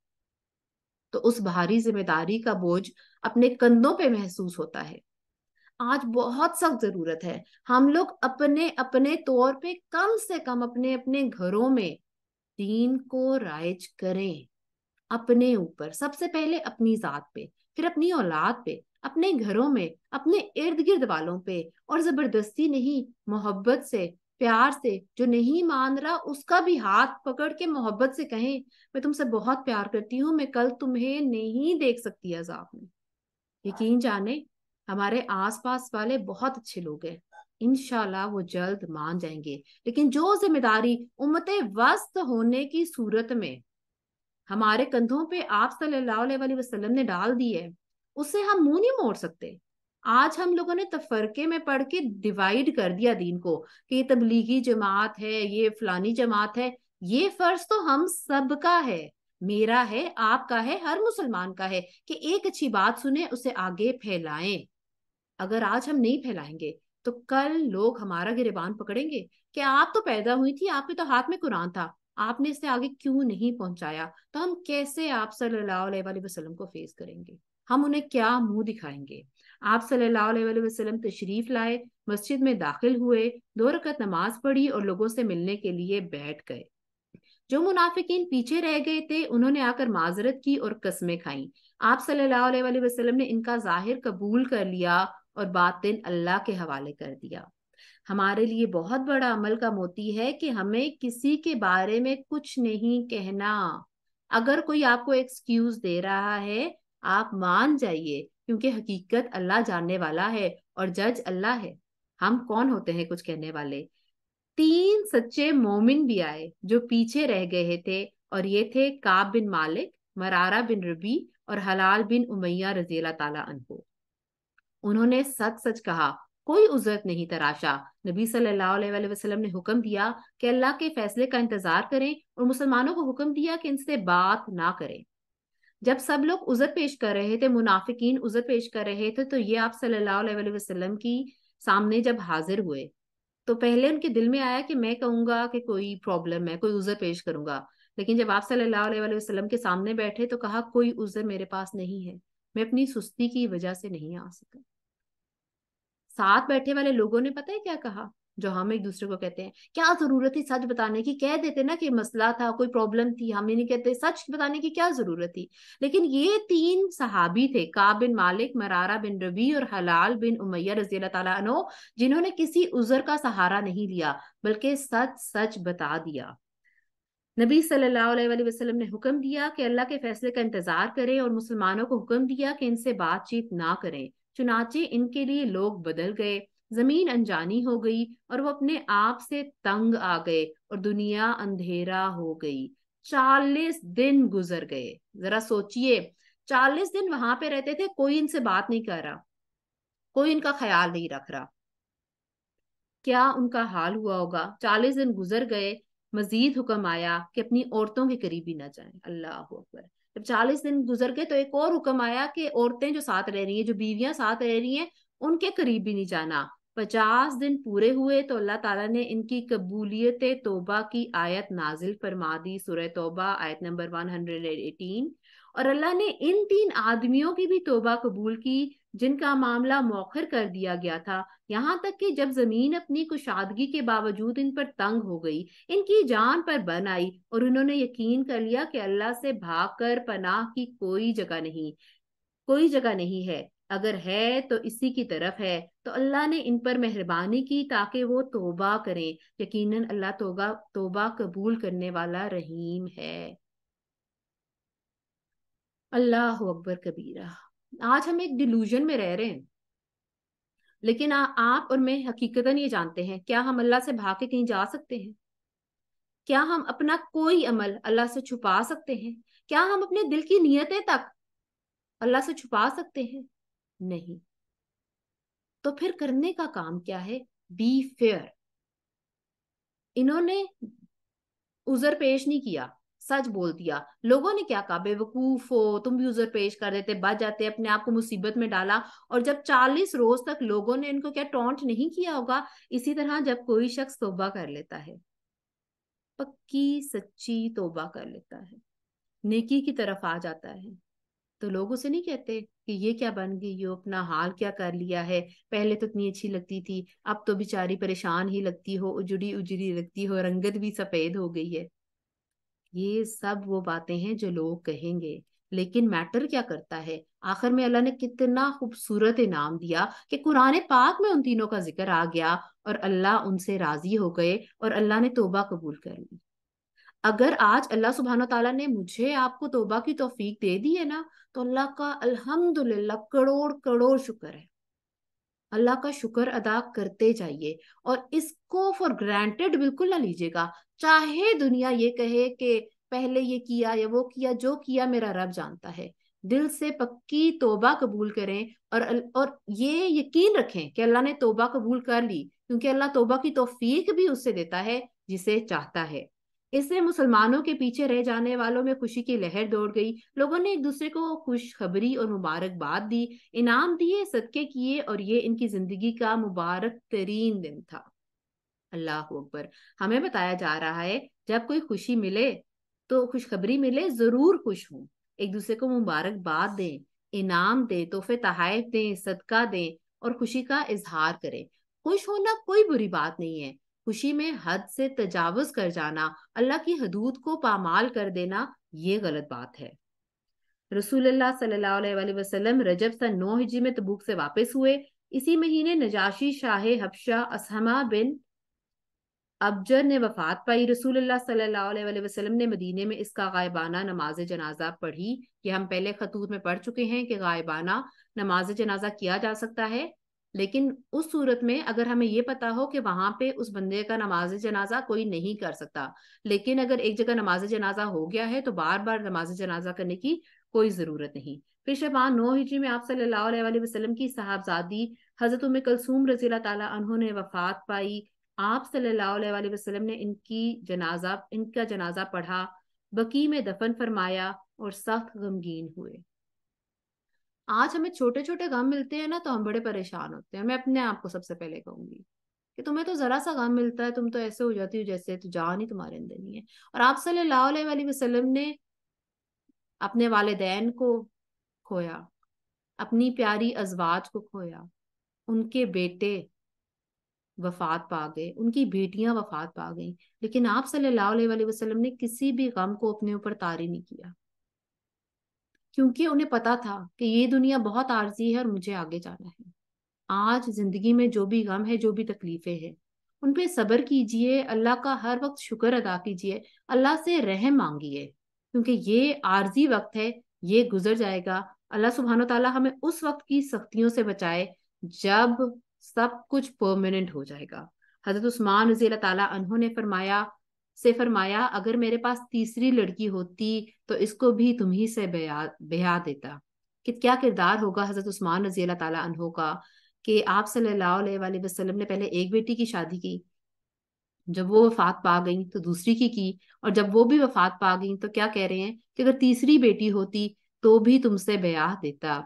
तो उस भारी जिम्मेदारी का बोझ अपने कंधों पे महसूस होता है आज बहुत सख्त जरूरत है हम लोग अपने अपने तौर पे कम से कम अपने अपने घरों में दीन को राइज करें अपने ऊपर सबसे पहले अपनी जात पे फिर अपनी औलाद पे अपने घरों में अपने इर्द गिर्द वालों पे और जबरदस्ती नहीं मोहब्बत से प्यार से जो नहीं मान रहा उसका भी हाथ पकड़ के मोहब्बत से कहें मैं तुमसे बहुत प्यार करती हूँ मैं कल तुम्हें नहीं देख सकती अजाब में यकीन जाने हमारे आसपास वाले बहुत अच्छे लोग हैं इनशाला वो जल्द मान जाएंगे लेकिन जो जिम्मेदारी उम्मत वस्त होने की सूरत में हमारे कंधों पे आप सल्लल्लाहु वसल्लम ने डाल दी है उससे हम मुंह नहीं मोड़ सकते आज हम लोगों ने तफरके में पढ़ के डिवाइड कर दिया दीन को कि ये तबलीगी जमात है ये फलानी जमात है ये फर्ज तो हम सब का है मेरा है आपका है हर मुसलमान का है कि एक अच्छी बात सुने उसे आगे फैलाएं अगर आज हम नहीं फैलाएंगे तो कल लोग हमारा गिरबान पकड़ेंगे कि आप तो पैदा हुई थी आपके तो हाथ में कुरान था आपने इसे आगे क्यों नहीं पहुंचाया तो हम कैसे आप सल्लल्लाहु वसल्लम को फेस करेंगे हम उन्हें क्या मुंह दिखाएंगे आप सल्लल्लाहु वसल्लम तशरीफ लाए मस्जिद में दाखिल हुए दो रकत नमाज पढ़ी और लोगों से मिलने के लिए बैठ गए जो मुनाफिकीन पीछे रह गए थे उन्होंने आकर माजरत की और कस्में खाई आप सल्लल्लाहु वसल्लम ने इनका जाहिर कबूल कर लिया और बातिन अल्लाह के हवाले कर दिया हमारे लिए बहुत बड़ा अमल का मोती है कि हमें किसी के बारे में कुछ नहीं कहना अगर कोई आपको एक्सक्यूज दे रहा है आप मान जाइए क्योंकि हकीकत अल्लाह जानने वाला है और जज अल्लाह है हम कौन होते हैं कुछ कहने वाले तीन सच्चे मोमिन भी आए जो पीछे रह गए थे और ये थे काब बिन मालिक मरारा बिन रबी और हलाल बिन उमैया रजीला ताला उन्होंने सच सच कहा कोई उजरत नहीं तराशा नबी सल्लल्लाहु अलैहि वसल्लम ने हुक्म दिया कि अल्लाह के फैसले का इंतजार करें और मुसलमानों को हुक्म दिया कि इनसे बात ना करें जब सब लोग उजर पेश कर रहे थे मुनाफिकीन उजर पेश कर रहे थे तो ये आप सल्लल्लाहु अलैहि वसल्लम की सामने जब हाजिर हुए तो पहले उनके दिल में आया कि मैं कहूंगा कि कोई प्रॉब्लम है कोई उजर पेश करूंगा लेकिन जब आप सल्लल्लाहु अलैहि वसल्लम के सामने बैठे तो कहा कोई उजर मेरे पास नहीं है मैं अपनी सुस्ती की वजह से नहीं आ सका साथ बैठे वाले लोगों ने पता है क्या कहा जो हम एक दूसरे को कहते हैं क्या जरूरत थी सच बताने की कह देते ना कि मसला था कोई प्रॉब्लम थी हम ही नहीं कहते सच बताने की क्या जरूरत थी लेकिन ये तीन सहाबी थे का बिन मालिक मरारा बिन रबी और हलाल बिन उमैया रजी अल्लाह तनो जिन्होंने किसी उजर का सहारा नहीं लिया बल्कि सच सच बता दिया नबी सल्लल्लाहु अलैहि वसल्लम ने हुक्म दिया कि अल्लाह के फैसले का इंतजार करें और मुसलमानों को हुक्म दिया कि इनसे बातचीत ना करें चुनाचे इनके लिए लोग बदल गए जमीन अनजानी हो गई और वो अपने आप से तंग आ गए और दुनिया अंधेरा हो गई चालीस दिन गुजर गए जरा सोचिए चालीस दिन वहां पे रहते थे कोई इनसे बात नहीं कर रहा कोई इनका ख्याल नहीं रख रहा क्या उनका हाल हुआ होगा चालीस दिन गुजर गए मजीद हुक्म आया कि अपनी औरतों के करीबी ना जाए अल्लाह अकबर जब चालीस दिन गुजर गए तो एक और हुक्म आया कि औरतें जो साथ रह रही हैं जो बीवियां साथ रह रही हैं उनके करीब भी नहीं जाना पचास दिन पूरे हुए तो अल्लाह ताला ने इनकी कबूलियत तोबा की आयत नाजिल फरमा दी सूरह तोबा आयत नंबर 118 और अल्लाह ने इन तीन आदमियों की भी तोबा कबूल की जिनका मामला मौखर कर दिया गया था यहाँ तक कि जब जमीन अपनी कुशादगी के बावजूद इन पर तंग हो गई इनकी जान पर बन आई और उन्होंने यकीन कर लिया कि अल्लाह से भागकर पनाह की कोई जगह नहीं कोई जगह नहीं है अगर है तो इसी की तरफ है तो अल्लाह ने इन पर मेहरबानी की ताकि वो तोबा करें यकीनन अल्लाह तोबा तोबा कबूल करने वाला रहीम है अल्लाह अकबर कबीरा आज हम एक डिलूजन में रह रहे हैं लेकिन आ, आप और मैं हकीकतन ये जानते हैं क्या हम अल्लाह से भाग के कहीं जा सकते हैं क्या हम अपना कोई अमल अल्लाह से छुपा सकते हैं क्या हम अपने दिल की नीयतें तक अल्लाह से छुपा सकते हैं नहीं तो फिर करने का काम क्या है बी फेयर इन्होंने उजर पेश नहीं किया सच बोल दिया लोगों ने क्या कहा बेवकूफ हो तुम भी उजर पेश कर देते बच जाते अपने आप को मुसीबत में डाला और जब चालीस रोज तक लोगों ने इनको क्या टॉन्ट नहीं किया होगा इसी तरह जब कोई शख्स तोबा कर लेता है पक्की सच्ची तोबा कर लेता है नेकी की तरफ आ जाता है तो लोग उसे नहीं कहते कि ये क्या बन गई हो अपना हाल क्या कर लिया है पहले तो इतनी अच्छी लगती थी अब तो बेचारी परेशान ही लगती हो उजड़ी उजड़ी लगती हो रंगत भी सफेद हो गई है ये सब वो बातें हैं जो लोग कहेंगे लेकिन मैटर क्या करता है आखिर में अल्लाह ने कितना खूबसूरत इनाम दिया कि कुरान पाक में उन तीनों का जिक्र आ गया और अल्लाह उनसे राजी हो गए और अल्लाह ने तोबा कबूल कर ली अगर आज अल्लाह सुबहाना तला ने मुझे आपको तोबा की तोफीक दे दी है ना तो अल्लाह का अल्हम्दुलिल्लाह करोड़ करोड़ शुक्र है अल्लाह का शुक्र अदा करते जाइए और इसको फॉर ग्रांटेड बिल्कुल ना लीजिएगा चाहे दुनिया ये कहे कि पहले ये किया या वो किया जो किया मेरा रब जानता है दिल से पक्की तोबा कबूल करें और और ये यकीन रखें कि अल्लाह ने तोबा कबूल कर ली क्योंकि अल्लाह तोबा की तोफीक भी उससे देता है जिसे चाहता है इससे मुसलमानों के पीछे रह जाने वालों में खुशी की लहर दौड़ गई लोगों ने एक दूसरे को खुशखबरी और मुबारकबाद दी इनाम दिए सदके किए और ये इनकी जिंदगी का मुबारक तरीन दिन था अल्लाह अकबर हमें बताया जा रहा है जब कोई खुशी मिले तो खुशखबरी मिले जरूर खुश हूं एक दूसरे को मुबारकबाद दें इनाम दें तोहफे तहाइफ दें सदका दें और खुशी का इजहार करें खुश होना कोई बुरी बात नहीं है खुशी में हद से तजावज कर जाना अल्लाह की हदूद को पामाल कर देना ये गलत बात है रसूल वसल्लम रजब सन नौ हिजी में तबूक से वापस हुए इसी महीने नजाशी शाह हबशा असहमा बिन अबजर ने वफात पाई रसूल वसल्लम ने मदीने में इसका गायबाना नमाज जनाजा पढ़ी ये हम पहले खतूत में पढ़ चुके हैं कि गायबाना नमाज जनाजा किया जा सकता है लेकिन उस सूरत में अगर हमें ये पता हो कि वहां पे उस बंदे का नमाज जनाजा कोई नहीं कर सकता लेकिन अगर एक जगह नमाज जनाजा हो गया है तो बार बार नमाज जनाजा करने की कोई जरूरत नहीं फिर शबान नौ हिजरी में आप सल्लल्लाहु अलैहि वसल्लम की साहबजादी हजरत उम कलसूम रजी तला उन्होंने वफात पाई आप सल्लल्लाहु अलैहि वसल्लम ने इनकी जनाजा इनका जनाजा पढ़ा बकी में दफन फरमाया और सख्त गमगीन हुए आज हमें छोटे छोटे गम मिलते हैं ना तो हम बड़े परेशान होते हैं मैं अपने आप को सबसे पहले कहूंगी कि तुम्हें तो जरा सा गम मिलता है तुम तो ऐसे हो जाती हो जैसे तो जान ही तुम्हारे अंदर नहीं है और आप सल्लल्लाहु वसल्लम ने अपने वालदेन को खोया अपनी प्यारी अजवाज को खोया उनके बेटे वफात पा गए उनकी बेटियां वफात पा गई लेकिन आप सल्लल्लाहु वसल्लम ने किसी भी गम को अपने ऊपर तारी नहीं किया क्योंकि उन्हें पता था कि ये दुनिया बहुत आरजी है और मुझे आगे जाना है आज जिंदगी में जो भी गम है जो भी तकलीफें हैं उन पे सब्र कीजिए अल्लाह का हर वक्त शुक्र अदा कीजिए अल्लाह से रहम मांगिए क्योंकि ये आर्जी वक्त है ये गुजर जाएगा अल्लाह सुबहान तला हमें उस वक्त की सख्तियों से बचाए जब सब कुछ परमानेंट हो जाएगा हजरत उस्मान रजी अल्लाह तला ने फरमाया से फरमाया अगर मेरे पास तीसरी लड़की होती तो इसको भी तुम ही से ब्याह ब्याह देता कि क्या किरदार होगा हजरत उस्मान रजी अल्लाह अनहो का कि आप सल्लल्लाहु वसल्लम ने पहले एक बेटी की शादी की जब वो वफात पा गई तो दूसरी की की और जब वो भी वफात पा गई तो क्या कह रहे हैं कि अगर तीसरी बेटी होती तो भी तुमसे ब्याह देता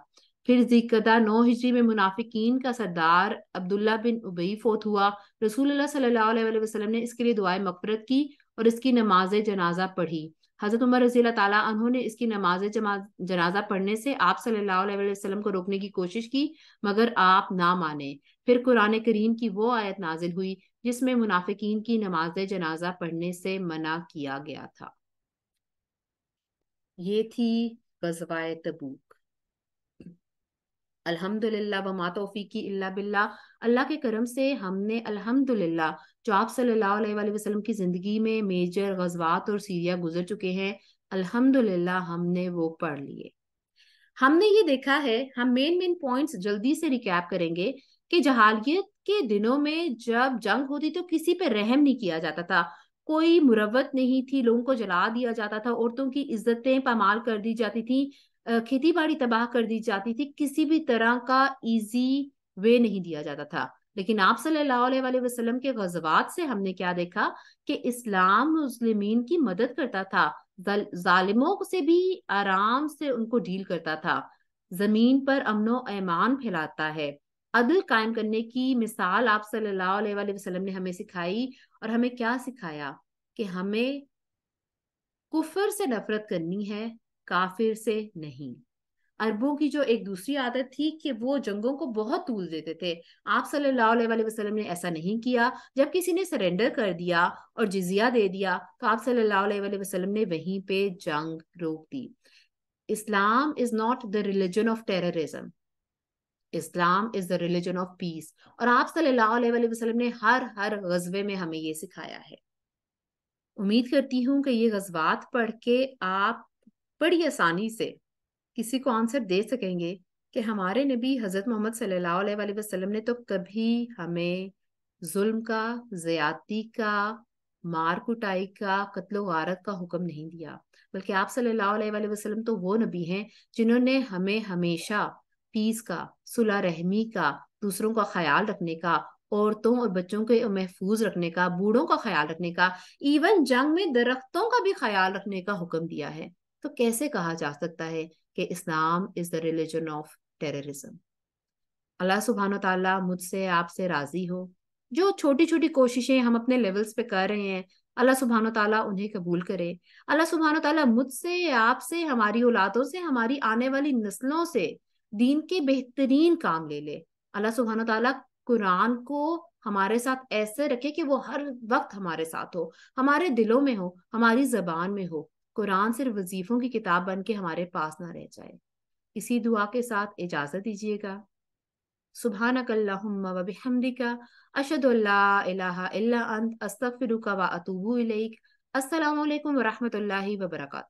फिर जिकदा नौ हिजरी में मुनाफिकीन का सरदार अब्दुल्ला बिन उबई फोत हुआ रसूल सल्लल्लाहु ने इसके लिए दुआ मकफरत की और इसकी नमाज जनाजा पढ़ी हज़रत उमर रजी तु ने इसकी नमाज जनाजा पढ़ने से आप सल्लाम को रोकने की कोशिश की मगर आप ना माने फिर कुरान करीम की वो आयत नाजिल हुई जिसमें मुनाफिकीन की नमाज जनाजा पढ़ने से मना किया गया था ये थी गजवाए तबूक अल्हम्दुलिल्लाह बमा तोफ़ी इल्ला बिल्ला अल्लाह के करम से हमने अल्हम्दुलिल्लाह जो आप सल्लल्लाहु अलैहि वसल्लम की ज़िंदगी में मेजर गजवात और सीरिया गुजर चुके हैं अल्हम्दुलिल्लाह हमने वो पढ़ लिए हमने ये देखा है हम मेन मेन पॉइंट्स जल्दी से रिकैप करेंगे कि जहालियत के दिनों में जब जंग होती तो किसी पे रहम नहीं किया जाता था कोई मुरवत नहीं थी लोगों को जला दिया जाता था औरतों की इज्जतें पामाल कर दी जाती थी खेती बाड़ी तबाह कर दी जाती थी किसी भी तरह का इजी वे नहीं दिया जाता था लेकिन आप सल्लाम वसल्लम के गजबात से हमने क्या देखा कि इस्लाम मुस्लिमीन की मदद करता था जालिमों से भी आराम से उनको डील करता था जमीन पर अमनो ऐमान फैलाता है अदल कायम करने की मिसाल आप सल्लल्लाहु वसल्लम ने हमें सिखाई और हमें क्या सिखाया कि हमें कुफर से नफरत करनी है काफिर से नहीं अरबों की जो एक दूसरी आदत थी कि वो जंगों को बहुत तूल देते थे आप सल्लल्लाहु अलैहि वसल्लम ने ऐसा नहीं किया जब किसी ने सरेंडर कर दिया और जिजिया दे दिया तो आप सल्लल्लाहु अलैहि वसल्लम ने वहीं पे जंग रोक दी Islam is not the religion of terrorism Islam is the religion of peace और आप सल्लल्लाहु अलैहि वसल्लम ने हर हर गजबे में हमें ये सिखाया है उम्मीद करती हूँ कि ये गजबात पढ़ के आप बड़ी आसानी से किसी को आंसर दे सकेंगे कि हमारे नबी हज़रत मोहम्मद सल्लल्लाहु अलैहि वसल्लम ने तो कभी हमें जुल्म का ज़्यादती का मार कुटाई का कत्ल वारत का हुक्म नहीं दिया बल्कि आप सल्लल्लाहु अलैहि वसल्लम तो वो नबी हैं जिन्होंने हमें हमेशा पीस का सुलह रहमी का दूसरों का ख्याल रखने का औरतों और बच्चों के महफूज रखने का बूढ़ों का ख्याल रखने का इवन जंग में दरख्तों का भी ख्याल रखने का हुक्म दिया है तो कैसे कहा जा सकता है कि Islam is the religion of terrorism अल्लाह सुबहान तला मुझसे आपसे राजी हो जो छोटी छोटी कोशिशें हम अपने लेवल्स पे कर रहे हैं अल्लाह सुबहान तला उन्हें कबूल करे अल्लाह सुबहान तला मुझसे आपसे हमारी औलादों से हमारी आने वाली नस्लों से दीन के बेहतरीन काम ले ले अल्लाह सुबहान तला कुरान को हमारे साथ ऐसे रखे कि वो हर वक्त हमारे साथ हो हमारे दिलों में हो हमारी जबान में हो कुरान सिर्फ वजीफों की किताब बन के हमारे पास ना रह जाए इसी दुआ के साथ इजाज़त दीजिएगा सुबह नकल्लाबिहमदिका अशद अस्तफ़िरुका व असलकम वबरक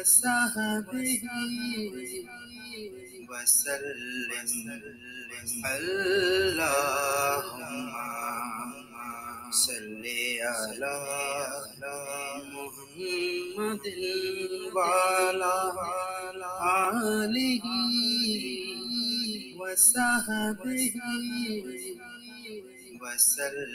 وصحبه وسلم اللهم صل على محمد وعلى آله وصحبه وسلم